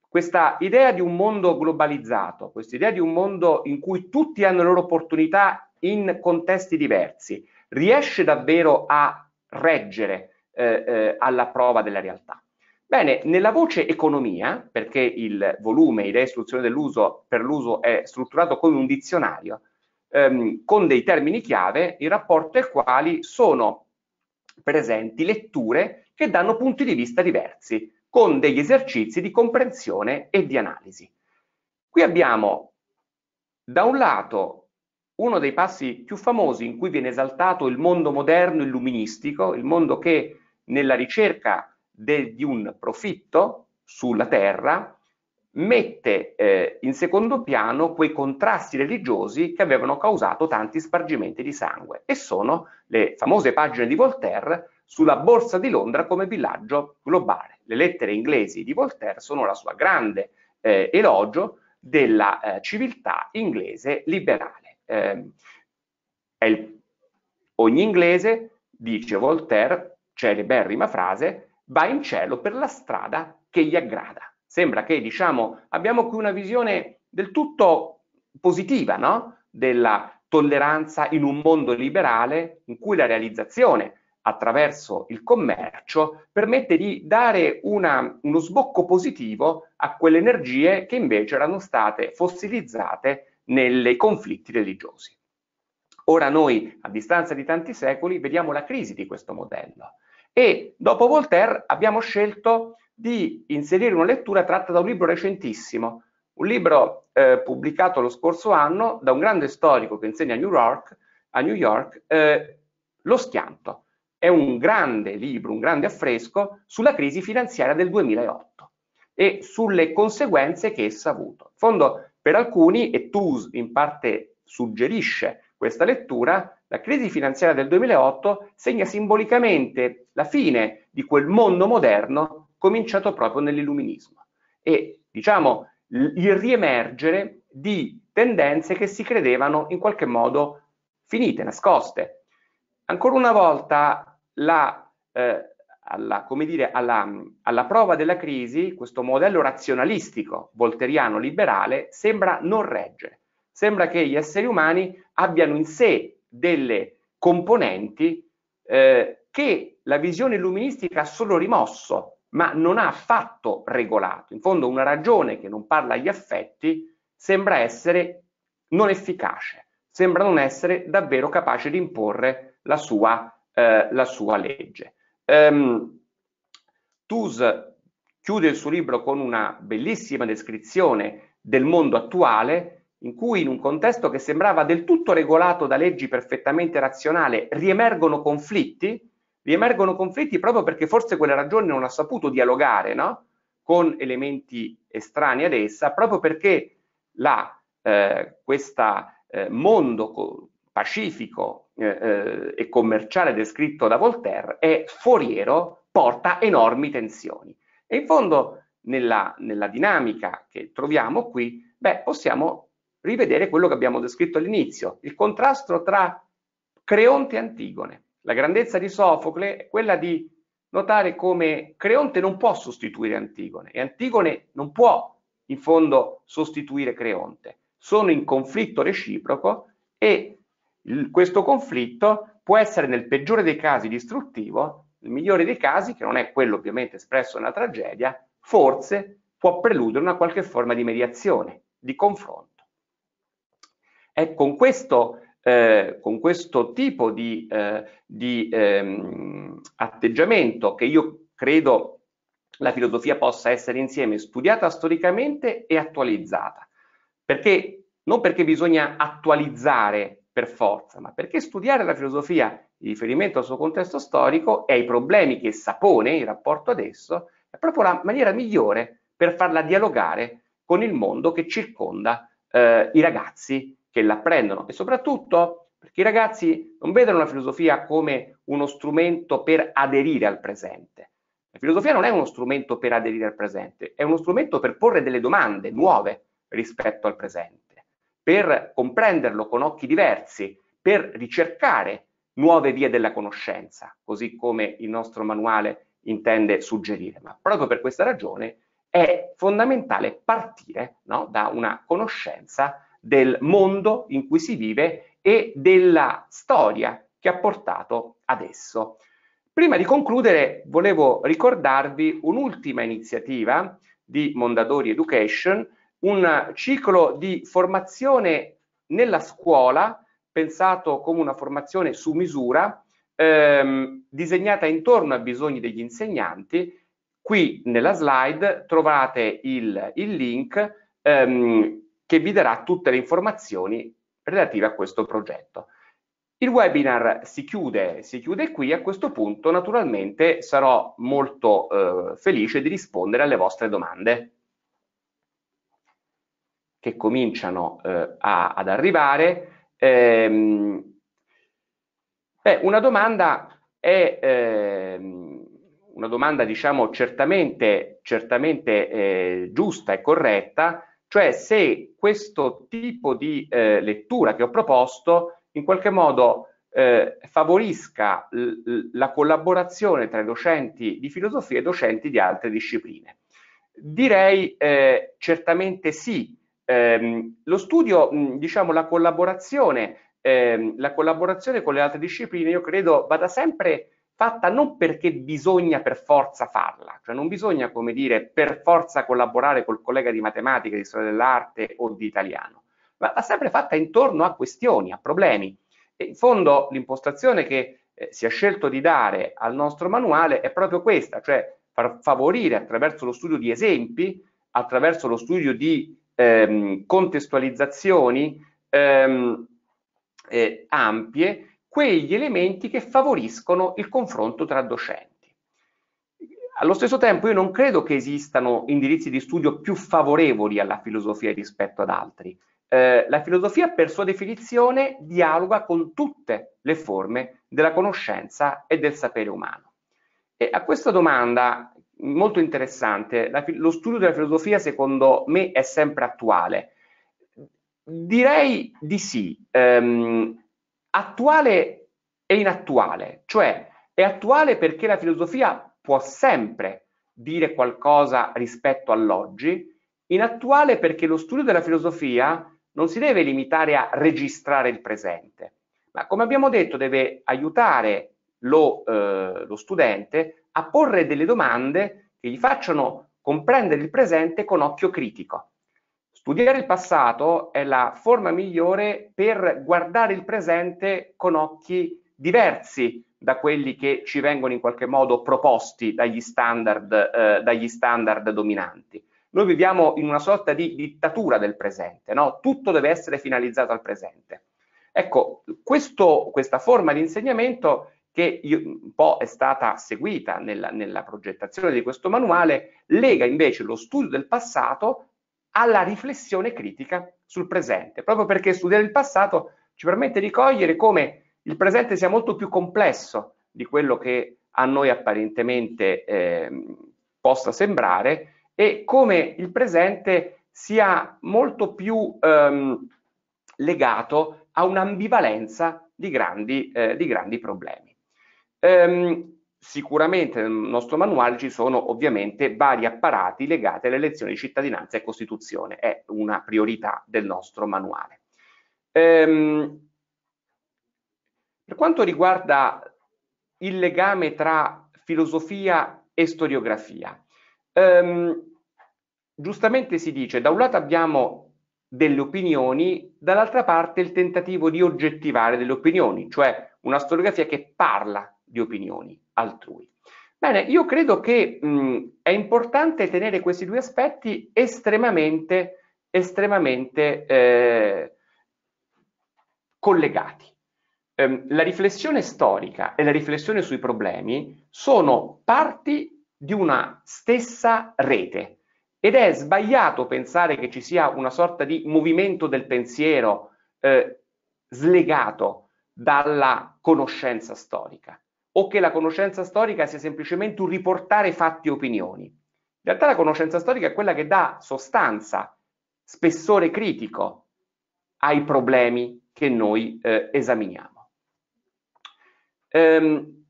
Questa idea di un mondo globalizzato, questa idea di un mondo in cui tutti hanno le loro opportunità in contesti diversi, riesce davvero a reggere eh, eh, alla prova della realtà. Bene, nella voce economia, perché il volume, idea e istruzione dell'uso per l'uso è strutturato come un dizionario, ehm, con dei termini chiave in rapporto ai quali sono presenti letture che danno punti di vista diversi, con degli esercizi di comprensione e di analisi. Qui abbiamo da un lato uno dei passi più famosi in cui viene esaltato il mondo moderno illuministico, il mondo che nella ricerca de, di un profitto sulla terra mette eh, in secondo piano quei contrasti religiosi che avevano causato tanti spargimenti di sangue e sono le famose pagine di Voltaire sulla borsa di Londra come villaggio globale. Le lettere inglesi di Voltaire sono la sua grande eh, elogio della eh, civiltà inglese liberale eh, il, ogni inglese dice Voltaire, celeberrima frase, va in cielo per la strada che gli aggrada. Sembra che, diciamo, abbiamo qui una visione del tutto positiva, no? Della tolleranza in un mondo liberale in cui la realizzazione attraverso il commercio permette di dare una, uno sbocco positivo a quelle energie che invece erano state fossilizzate nei conflitti religiosi. Ora noi, a distanza di tanti secoli, vediamo la crisi di questo modello e dopo Voltaire abbiamo scelto di inserire una lettura tratta da un libro recentissimo, un libro eh, pubblicato lo scorso anno da un grande storico che insegna a New York, a New York eh, Lo Schianto. È un grande libro, un grande affresco sulla crisi finanziaria del 2008 e sulle conseguenze che essa ha avuto. In fondo per alcuni, e tu in parte suggerisce questa lettura, la crisi finanziaria del 2008 segna simbolicamente la fine di quel mondo moderno cominciato proprio nell'illuminismo e diciamo il riemergere di tendenze che si credevano in qualche modo finite, nascoste. Ancora una volta la eh, alla, come dire, alla, alla, prova della crisi, questo modello razionalistico volteriano liberale sembra non reggere. Sembra che gli esseri umani abbiano in sé delle componenti eh, che la visione illuministica ha solo rimosso, ma non ha affatto regolato. In fondo una ragione che non parla agli affetti sembra essere non efficace, sembra non essere davvero capace di imporre la sua, eh, la sua legge. Ehm, Tus chiude il suo libro con una bellissima descrizione del mondo attuale in cui in un contesto che sembrava del tutto regolato da leggi perfettamente razionali riemergono conflitti, riemergono conflitti proprio perché forse quella ragione non ha saputo dialogare no? con elementi estranei ad essa, proprio perché la, eh, questa eh, mondo pacifico, eh, eh, e commerciale descritto da Voltaire è foriero, porta enormi tensioni. E in fondo nella, nella dinamica che troviamo qui, beh, possiamo rivedere quello che abbiamo descritto all'inizio, il contrasto tra Creonte e Antigone. La grandezza di Sofocle è quella di notare come Creonte non può sostituire Antigone e Antigone non può in fondo sostituire Creonte. Sono in conflitto reciproco e il, questo conflitto può essere nel peggiore dei casi distruttivo, nel migliore dei casi, che non è quello ovviamente espresso nella tragedia, forse può preludere una qualche forma di mediazione, di confronto. È con questo, eh, con questo tipo di, eh, di ehm, atteggiamento che io credo la filosofia possa essere insieme studiata storicamente e attualizzata, perché non perché bisogna attualizzare per forza, ma perché studiare la filosofia in riferimento al suo contesto storico e ai problemi che essa pone in rapporto ad esso è proprio la maniera migliore per farla dialogare con il mondo che circonda eh, i ragazzi che l'apprendono e soprattutto perché i ragazzi non vedono la filosofia come uno strumento per aderire al presente. La filosofia non è uno strumento per aderire al presente, è uno strumento per porre delle domande nuove rispetto al presente per comprenderlo con occhi diversi, per ricercare nuove vie della conoscenza, così come il nostro manuale intende suggerire. Ma proprio per questa ragione è fondamentale partire no, da una conoscenza del mondo in cui si vive e della storia che ha portato ad esso. Prima di concludere volevo ricordarvi un'ultima iniziativa di Mondadori Education un ciclo di formazione nella scuola, pensato come una formazione su misura, ehm, disegnata intorno ai bisogni degli insegnanti. Qui nella slide trovate il, il link ehm, che vi darà tutte le informazioni relative a questo progetto. Il webinar si chiude, si chiude qui, a questo punto naturalmente sarò molto eh, felice di rispondere alle vostre domande che cominciano eh, a, ad arrivare. Ehm, beh, una domanda è ehm, una domanda, diciamo, certamente, certamente eh, giusta e corretta, cioè se questo tipo di eh, lettura che ho proposto in qualche modo eh, favorisca l- la collaborazione tra i docenti di filosofia e docenti di altre discipline. Direi eh, certamente sì, Ehm, lo studio, mh, diciamo, la collaborazione, ehm, la collaborazione con le altre discipline, io credo vada sempre fatta non perché bisogna per forza farla, cioè non bisogna, come dire, per forza collaborare col collega di matematica, di storia dell'arte o di italiano, ma va sempre fatta intorno a questioni, a problemi. E in fondo l'impostazione che eh, si è scelto di dare al nostro manuale è proprio questa, cioè far favorire attraverso lo studio di esempi, attraverso lo studio di ehm, contestualizzazioni ehm, eh, ampie quegli elementi che favoriscono il confronto tra docenti. Allo stesso tempo io non credo che esistano indirizzi di studio più favorevoli alla filosofia rispetto ad altri. Eh, la filosofia per sua definizione dialoga con tutte le forme della conoscenza e del sapere umano. E a questa domanda molto interessante. La, lo studio della filosofia, secondo me, è sempre attuale. Direi di sì, ehm, attuale e inattuale, cioè è attuale perché la filosofia può sempre dire qualcosa rispetto all'oggi, inattuale perché lo studio della filosofia non si deve limitare a registrare il presente, ma come abbiamo detto deve aiutare lo, eh, lo studente a porre delle domande che gli facciano comprendere il presente con occhio critico. Studiare il passato è la forma migliore per guardare il presente con occhi diversi da quelli che ci vengono in qualche modo proposti dagli standard, eh, dagli standard dominanti. Noi viviamo in una sorta di dittatura del presente, no? tutto deve essere finalizzato al presente. Ecco, questo, questa forma di insegnamento che un po' è stata seguita nella, nella progettazione di questo manuale, lega invece lo studio del passato alla riflessione critica sul presente, proprio perché studiare il passato ci permette di cogliere come il presente sia molto più complesso di quello che a noi apparentemente eh, possa sembrare e come il presente sia molto più ehm, legato a un'ambivalenza di grandi, eh, di grandi problemi. Ehm, sicuramente nel nostro manuale ci sono ovviamente vari apparati legati alle elezioni di cittadinanza e Costituzione, è una priorità del nostro manuale. Ehm, per quanto riguarda il legame tra filosofia e storiografia, ehm, giustamente si dice, da un lato abbiamo delle opinioni, dall'altra parte il tentativo di oggettivare delle opinioni, cioè una storiografia che parla di opinioni altrui. Bene, io credo che mh, è importante tenere questi due aspetti estremamente, estremamente eh, collegati. Ehm, la riflessione storica e la riflessione sui problemi sono parti di una stessa rete ed è sbagliato pensare che ci sia una sorta di movimento del pensiero eh, slegato dalla conoscenza storica o che la conoscenza storica sia semplicemente un riportare fatti e opinioni. In realtà la conoscenza storica è quella che dà sostanza, spessore critico ai problemi che noi eh, esaminiamo. Ehm,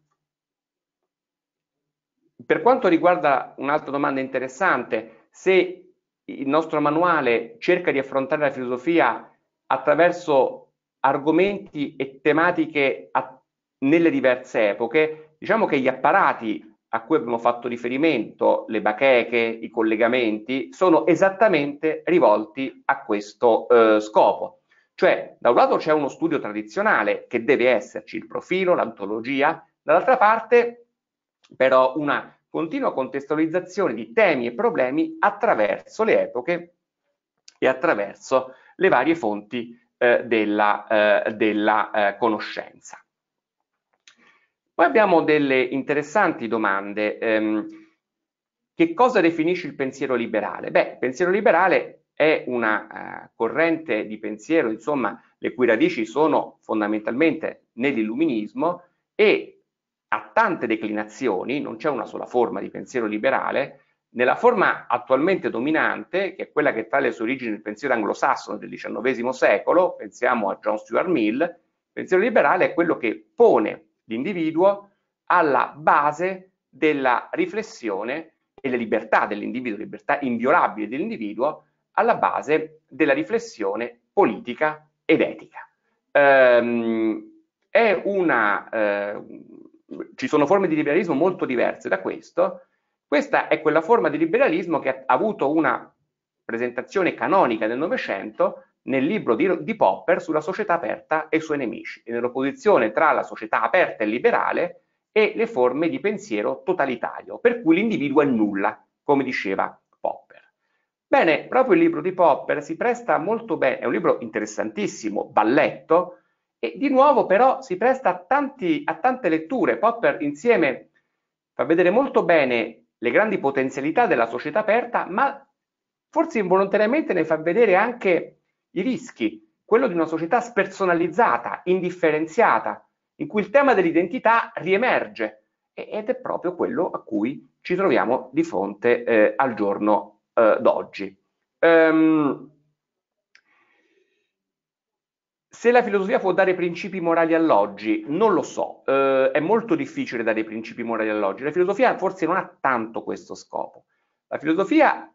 per quanto riguarda un'altra domanda interessante, se il nostro manuale cerca di affrontare la filosofia attraverso argomenti e tematiche attuali, nelle diverse epoche, diciamo che gli apparati a cui abbiamo fatto riferimento, le bacheche, i collegamenti, sono esattamente rivolti a questo eh, scopo. Cioè, da un lato c'è uno studio tradizionale che deve esserci il profilo, l'antologia, dall'altra parte però una continua contestualizzazione di temi e problemi attraverso le epoche e attraverso le varie fonti eh, della, eh, della eh, conoscenza. Poi abbiamo delle interessanti domande. Ehm, che cosa definisce il pensiero liberale? Beh, il pensiero liberale è una eh, corrente di pensiero, insomma, le cui radici sono fondamentalmente nell'illuminismo e ha tante declinazioni, non c'è una sola forma di pensiero liberale, nella forma attualmente dominante, che è quella che trae le sue origini nel pensiero anglosassone del XIX secolo, pensiamo a John Stuart Mill, il pensiero liberale è quello che pone l'individuo alla base della riflessione e le libertà dell'individuo, libertà inviolabili dell'individuo, alla base della riflessione politica ed etica. Ehm, una, eh, ci sono forme di liberalismo molto diverse da questo. Questa è quella forma di liberalismo che ha avuto una presentazione canonica nel Novecento nel libro di, di Popper sulla società aperta e i suoi nemici, e nell'opposizione tra la società aperta e liberale e le forme di pensiero totalitario, per cui l'individuo è nulla, come diceva Popper. Bene, proprio il libro di Popper si presta molto bene, è un libro interessantissimo, balletto, e di nuovo però si presta a, tanti, a tante letture. Popper insieme fa vedere molto bene le grandi potenzialità della società aperta, ma forse involontariamente ne fa vedere anche i rischi, quello di una società spersonalizzata, indifferenziata, in cui il tema dell'identità riemerge ed è proprio quello a cui ci troviamo di fronte eh, al giorno eh, d'oggi. Um, se la filosofia può dare principi morali all'oggi, non lo so, eh, è molto difficile dare principi morali all'oggi. La filosofia forse non ha tanto questo scopo. La filosofia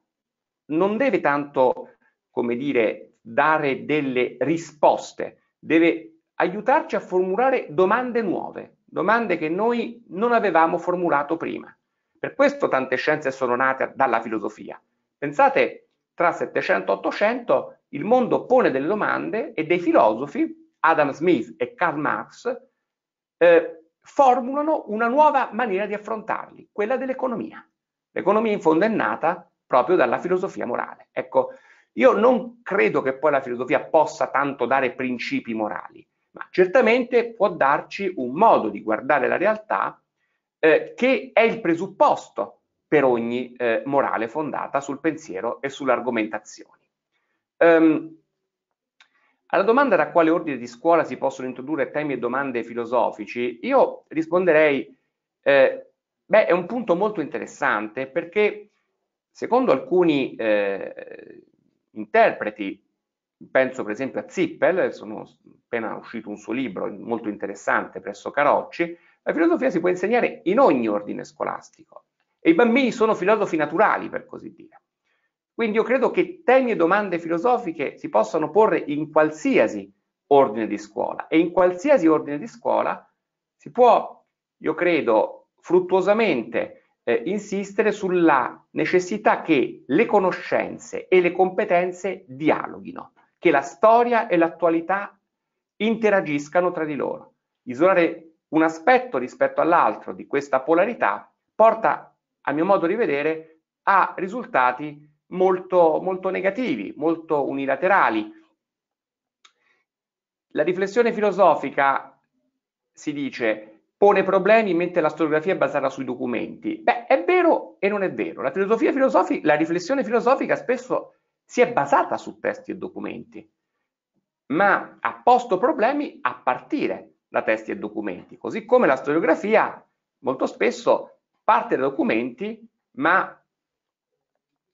non deve tanto, come dire, dare delle risposte, deve aiutarci a formulare domande nuove, domande che noi non avevamo formulato prima. Per questo tante scienze sono nate dalla filosofia. Pensate, tra 700 e 800 il mondo pone delle domande e dei filosofi, Adam Smith e Karl Marx, eh, formulano una nuova maniera di affrontarli, quella dell'economia. L'economia in fondo è nata proprio dalla filosofia morale. Ecco, io non credo che poi la filosofia possa tanto dare principi morali, ma certamente può darci un modo di guardare la realtà eh, che è il presupposto per ogni eh, morale fondata sul pensiero e sull'argomentazione. Um, alla domanda da quale ordine di scuola si possono introdurre temi e domande filosofici, io risponderei, eh, beh, è un punto molto interessante perché secondo alcuni eh, interpreti. Penso per esempio a Zippel, sono appena uscito un suo libro molto interessante presso Carocci. La filosofia si può insegnare in ogni ordine scolastico e i bambini sono filosofi naturali, per così dire. Quindi io credo che temi e domande filosofiche si possano porre in qualsiasi ordine di scuola e in qualsiasi ordine di scuola si può, io credo, fruttuosamente eh, insistere sulla necessità che le conoscenze e le competenze dialoghino, che la storia e l'attualità interagiscano tra di loro. Isolare un aspetto rispetto all'altro di questa polarità porta, a mio modo di vedere, a risultati molto, molto negativi, molto unilaterali. La riflessione filosofica, si dice, pone problemi mentre la storiografia è basata sui documenti. Beh, è vero e non è vero. La filosofia filosofica, la riflessione filosofica spesso si è basata su testi e documenti, ma ha posto problemi a partire da testi e documenti, così come la storiografia molto spesso parte da documenti, ma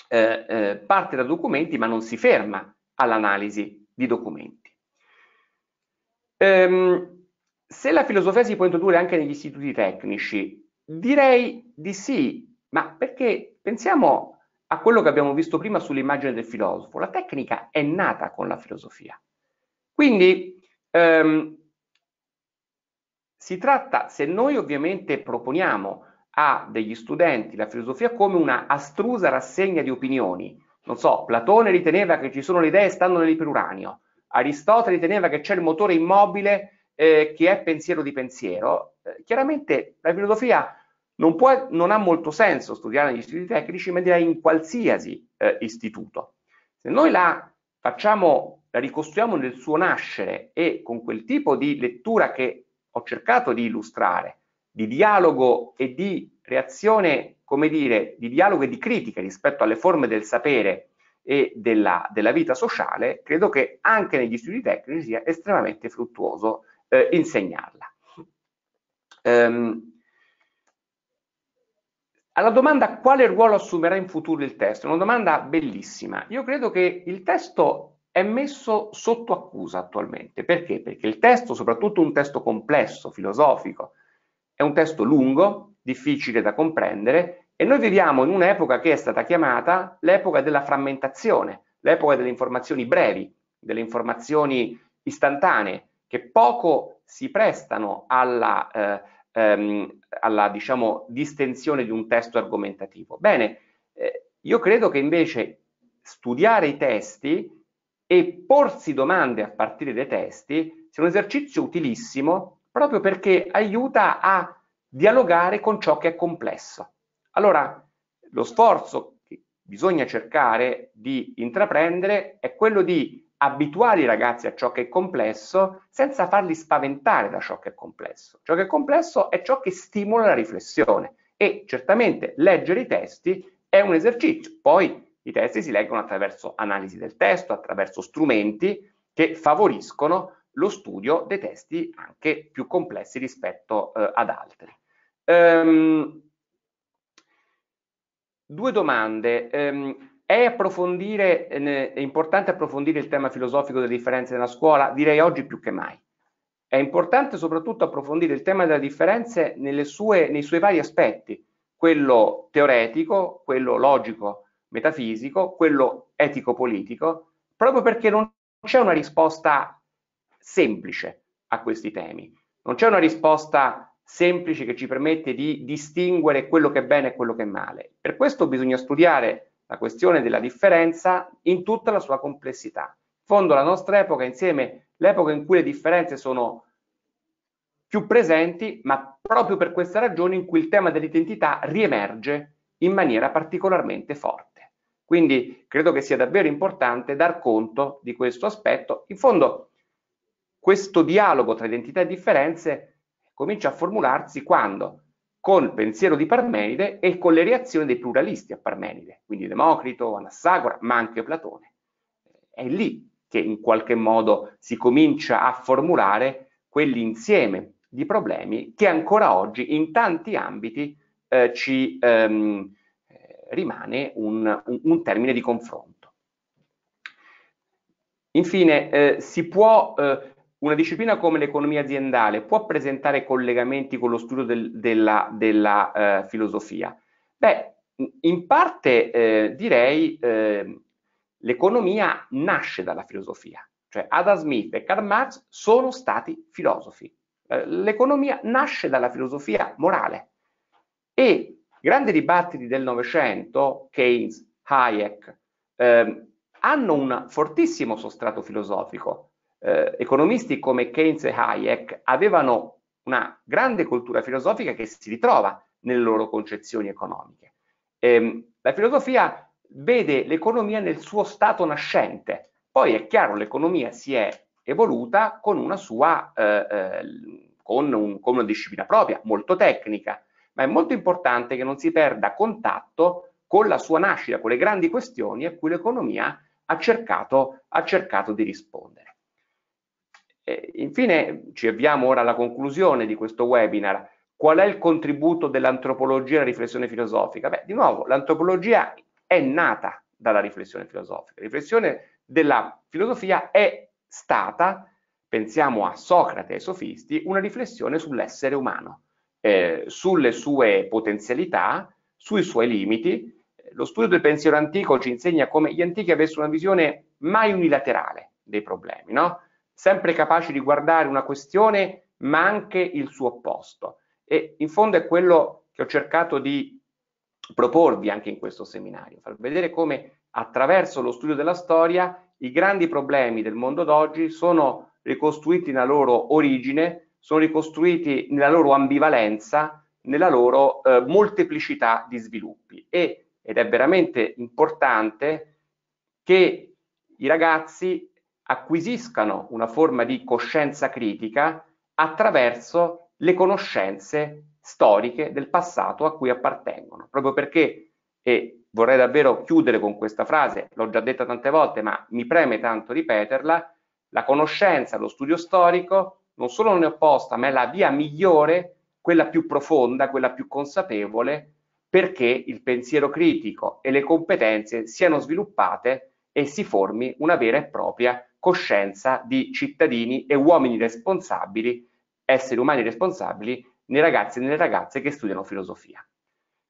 eh, eh, parte da documenti, ma non si ferma all'analisi di documenti. Ehm, se la filosofia si può introdurre anche negli istituti tecnici, direi di sì, ma perché pensiamo a quello che abbiamo visto prima sull'immagine del filosofo, la tecnica è nata con la filosofia. Quindi ehm, si tratta, se noi ovviamente proponiamo a degli studenti la filosofia come una astrusa rassegna di opinioni, non so, Platone riteneva che ci sono le idee stando nell'iperuranio, Aristotele riteneva che c'è il motore immobile eh, che è pensiero di pensiero, eh, chiaramente la filosofia non, può, non ha molto senso studiare negli istituti tecnici, ma direi in qualsiasi eh, istituto. Se noi la facciamo, la ricostruiamo nel suo nascere e con quel tipo di lettura che ho cercato di illustrare, di dialogo e di reazione, come dire, di dialogo e di critica rispetto alle forme del sapere e della, della vita sociale, credo che anche negli studi tecnici sia estremamente fruttuoso eh, insegnarla. Um, alla domanda quale ruolo assumerà in futuro il testo, una domanda bellissima. Io credo che il testo è messo sotto accusa attualmente. Perché? Perché il testo, soprattutto un testo complesso, filosofico, è un testo lungo, difficile da comprendere e noi viviamo in un'epoca che è stata chiamata l'epoca della frammentazione, l'epoca delle informazioni brevi, delle informazioni istantanee, che poco si prestano alla, eh, ehm, alla diciamo, distensione di un testo argomentativo. Bene, eh, io credo che invece studiare i testi e porsi domande a partire dai testi sia un esercizio utilissimo proprio perché aiuta a dialogare con ciò che è complesso. Allora, lo sforzo che bisogna cercare di intraprendere è quello di abituare i ragazzi a ciò che è complesso senza farli spaventare da ciò che è complesso. Ciò che è complesso è ciò che stimola la riflessione e certamente leggere i testi è un esercizio. Poi i testi si leggono attraverso analisi del testo, attraverso strumenti che favoriscono lo studio dei testi anche più complessi rispetto eh, ad altri. Ehm, due domande. Ehm, è, è importante approfondire il tema filosofico delle differenze nella scuola, direi oggi più che mai. È importante soprattutto approfondire il tema delle differenze sue, nei suoi vari aspetti, quello teoretico, quello logico, metafisico, quello etico-politico, proprio perché non c'è una risposta semplice a questi temi. Non c'è una risposta semplice che ci permette di distinguere quello che è bene e quello che è male. Per questo bisogna studiare la questione della differenza in tutta la sua complessità. In fondo la nostra epoca insieme l'epoca in cui le differenze sono più presenti, ma proprio per questa ragione in cui il tema dell'identità riemerge in maniera particolarmente forte. Quindi credo che sia davvero importante dar conto di questo aspetto. In fondo, questo dialogo tra identità e differenze comincia a formularsi quando con il pensiero di Parmenide e con le reazioni dei pluralisti a Parmenide, quindi Democrito, Anassagora, ma anche Platone. È lì che in qualche modo si comincia a formulare quell'insieme di problemi che ancora oggi in tanti ambiti eh, ci ehm, eh, rimane un, un, un, termine di confronto. Infine, eh, si può eh, una disciplina come l'economia aziendale può presentare collegamenti con lo studio del, della, della eh, filosofia? Beh, in parte eh, direi eh, l'economia nasce dalla filosofia, cioè Adam Smith e Karl Marx sono stati filosofi. Eh, l'economia nasce dalla filosofia morale e grandi dibattiti del Novecento, Keynes, Hayek, eh, hanno un fortissimo sostrato filosofico eh, economisti come Keynes e Hayek avevano una grande cultura filosofica che si ritrova nelle loro concezioni economiche. Ehm, la filosofia vede l'economia nel suo stato nascente, poi è chiaro l'economia si è evoluta con una sua, eh, eh, con, un, con una disciplina propria, molto tecnica, ma è molto importante che non si perda contatto con la sua nascita, con le grandi questioni a cui l'economia ha cercato, ha cercato di rispondere infine, ci avviamo ora alla conclusione di questo webinar. Qual è il contributo dell'antropologia alla riflessione filosofica? Beh, di nuovo, l'antropologia è nata dalla riflessione filosofica. La riflessione della filosofia è stata, pensiamo a Socrate e ai sofisti, una riflessione sull'essere umano, eh, sulle sue potenzialità, sui suoi limiti. Lo studio del pensiero antico ci insegna come gli antichi avessero una visione mai unilaterale dei problemi, no? sempre capaci di guardare una questione ma anche il suo opposto. E in fondo è quello che ho cercato di proporvi anche in questo seminario, far vedere come attraverso lo studio della storia i grandi problemi del mondo d'oggi sono ricostruiti nella loro origine, sono ricostruiti nella loro ambivalenza, nella loro eh, molteplicità di sviluppi. E, ed è veramente importante che i ragazzi acquisiscano una forma di coscienza critica attraverso le conoscenze storiche del passato a cui appartengono, proprio perché, e vorrei davvero chiudere con questa frase, l'ho già detta tante volte, ma mi preme tanto ripeterla, la conoscenza, lo studio storico non solo non è opposta, ma è la via migliore, quella più profonda, quella più consapevole, perché il pensiero critico e le competenze siano sviluppate e si formi una vera e propria coscienza di cittadini e uomini responsabili, esseri umani responsabili, nei ragazzi e nelle ragazze che studiano filosofia.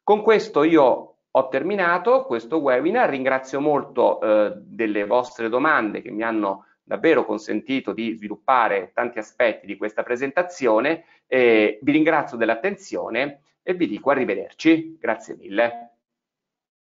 Con questo io ho terminato questo webinar, ringrazio molto eh, delle vostre domande che mi hanno davvero consentito di sviluppare tanti aspetti di questa presentazione. Eh, vi ringrazio dell'attenzione e vi dico arrivederci. Grazie mille.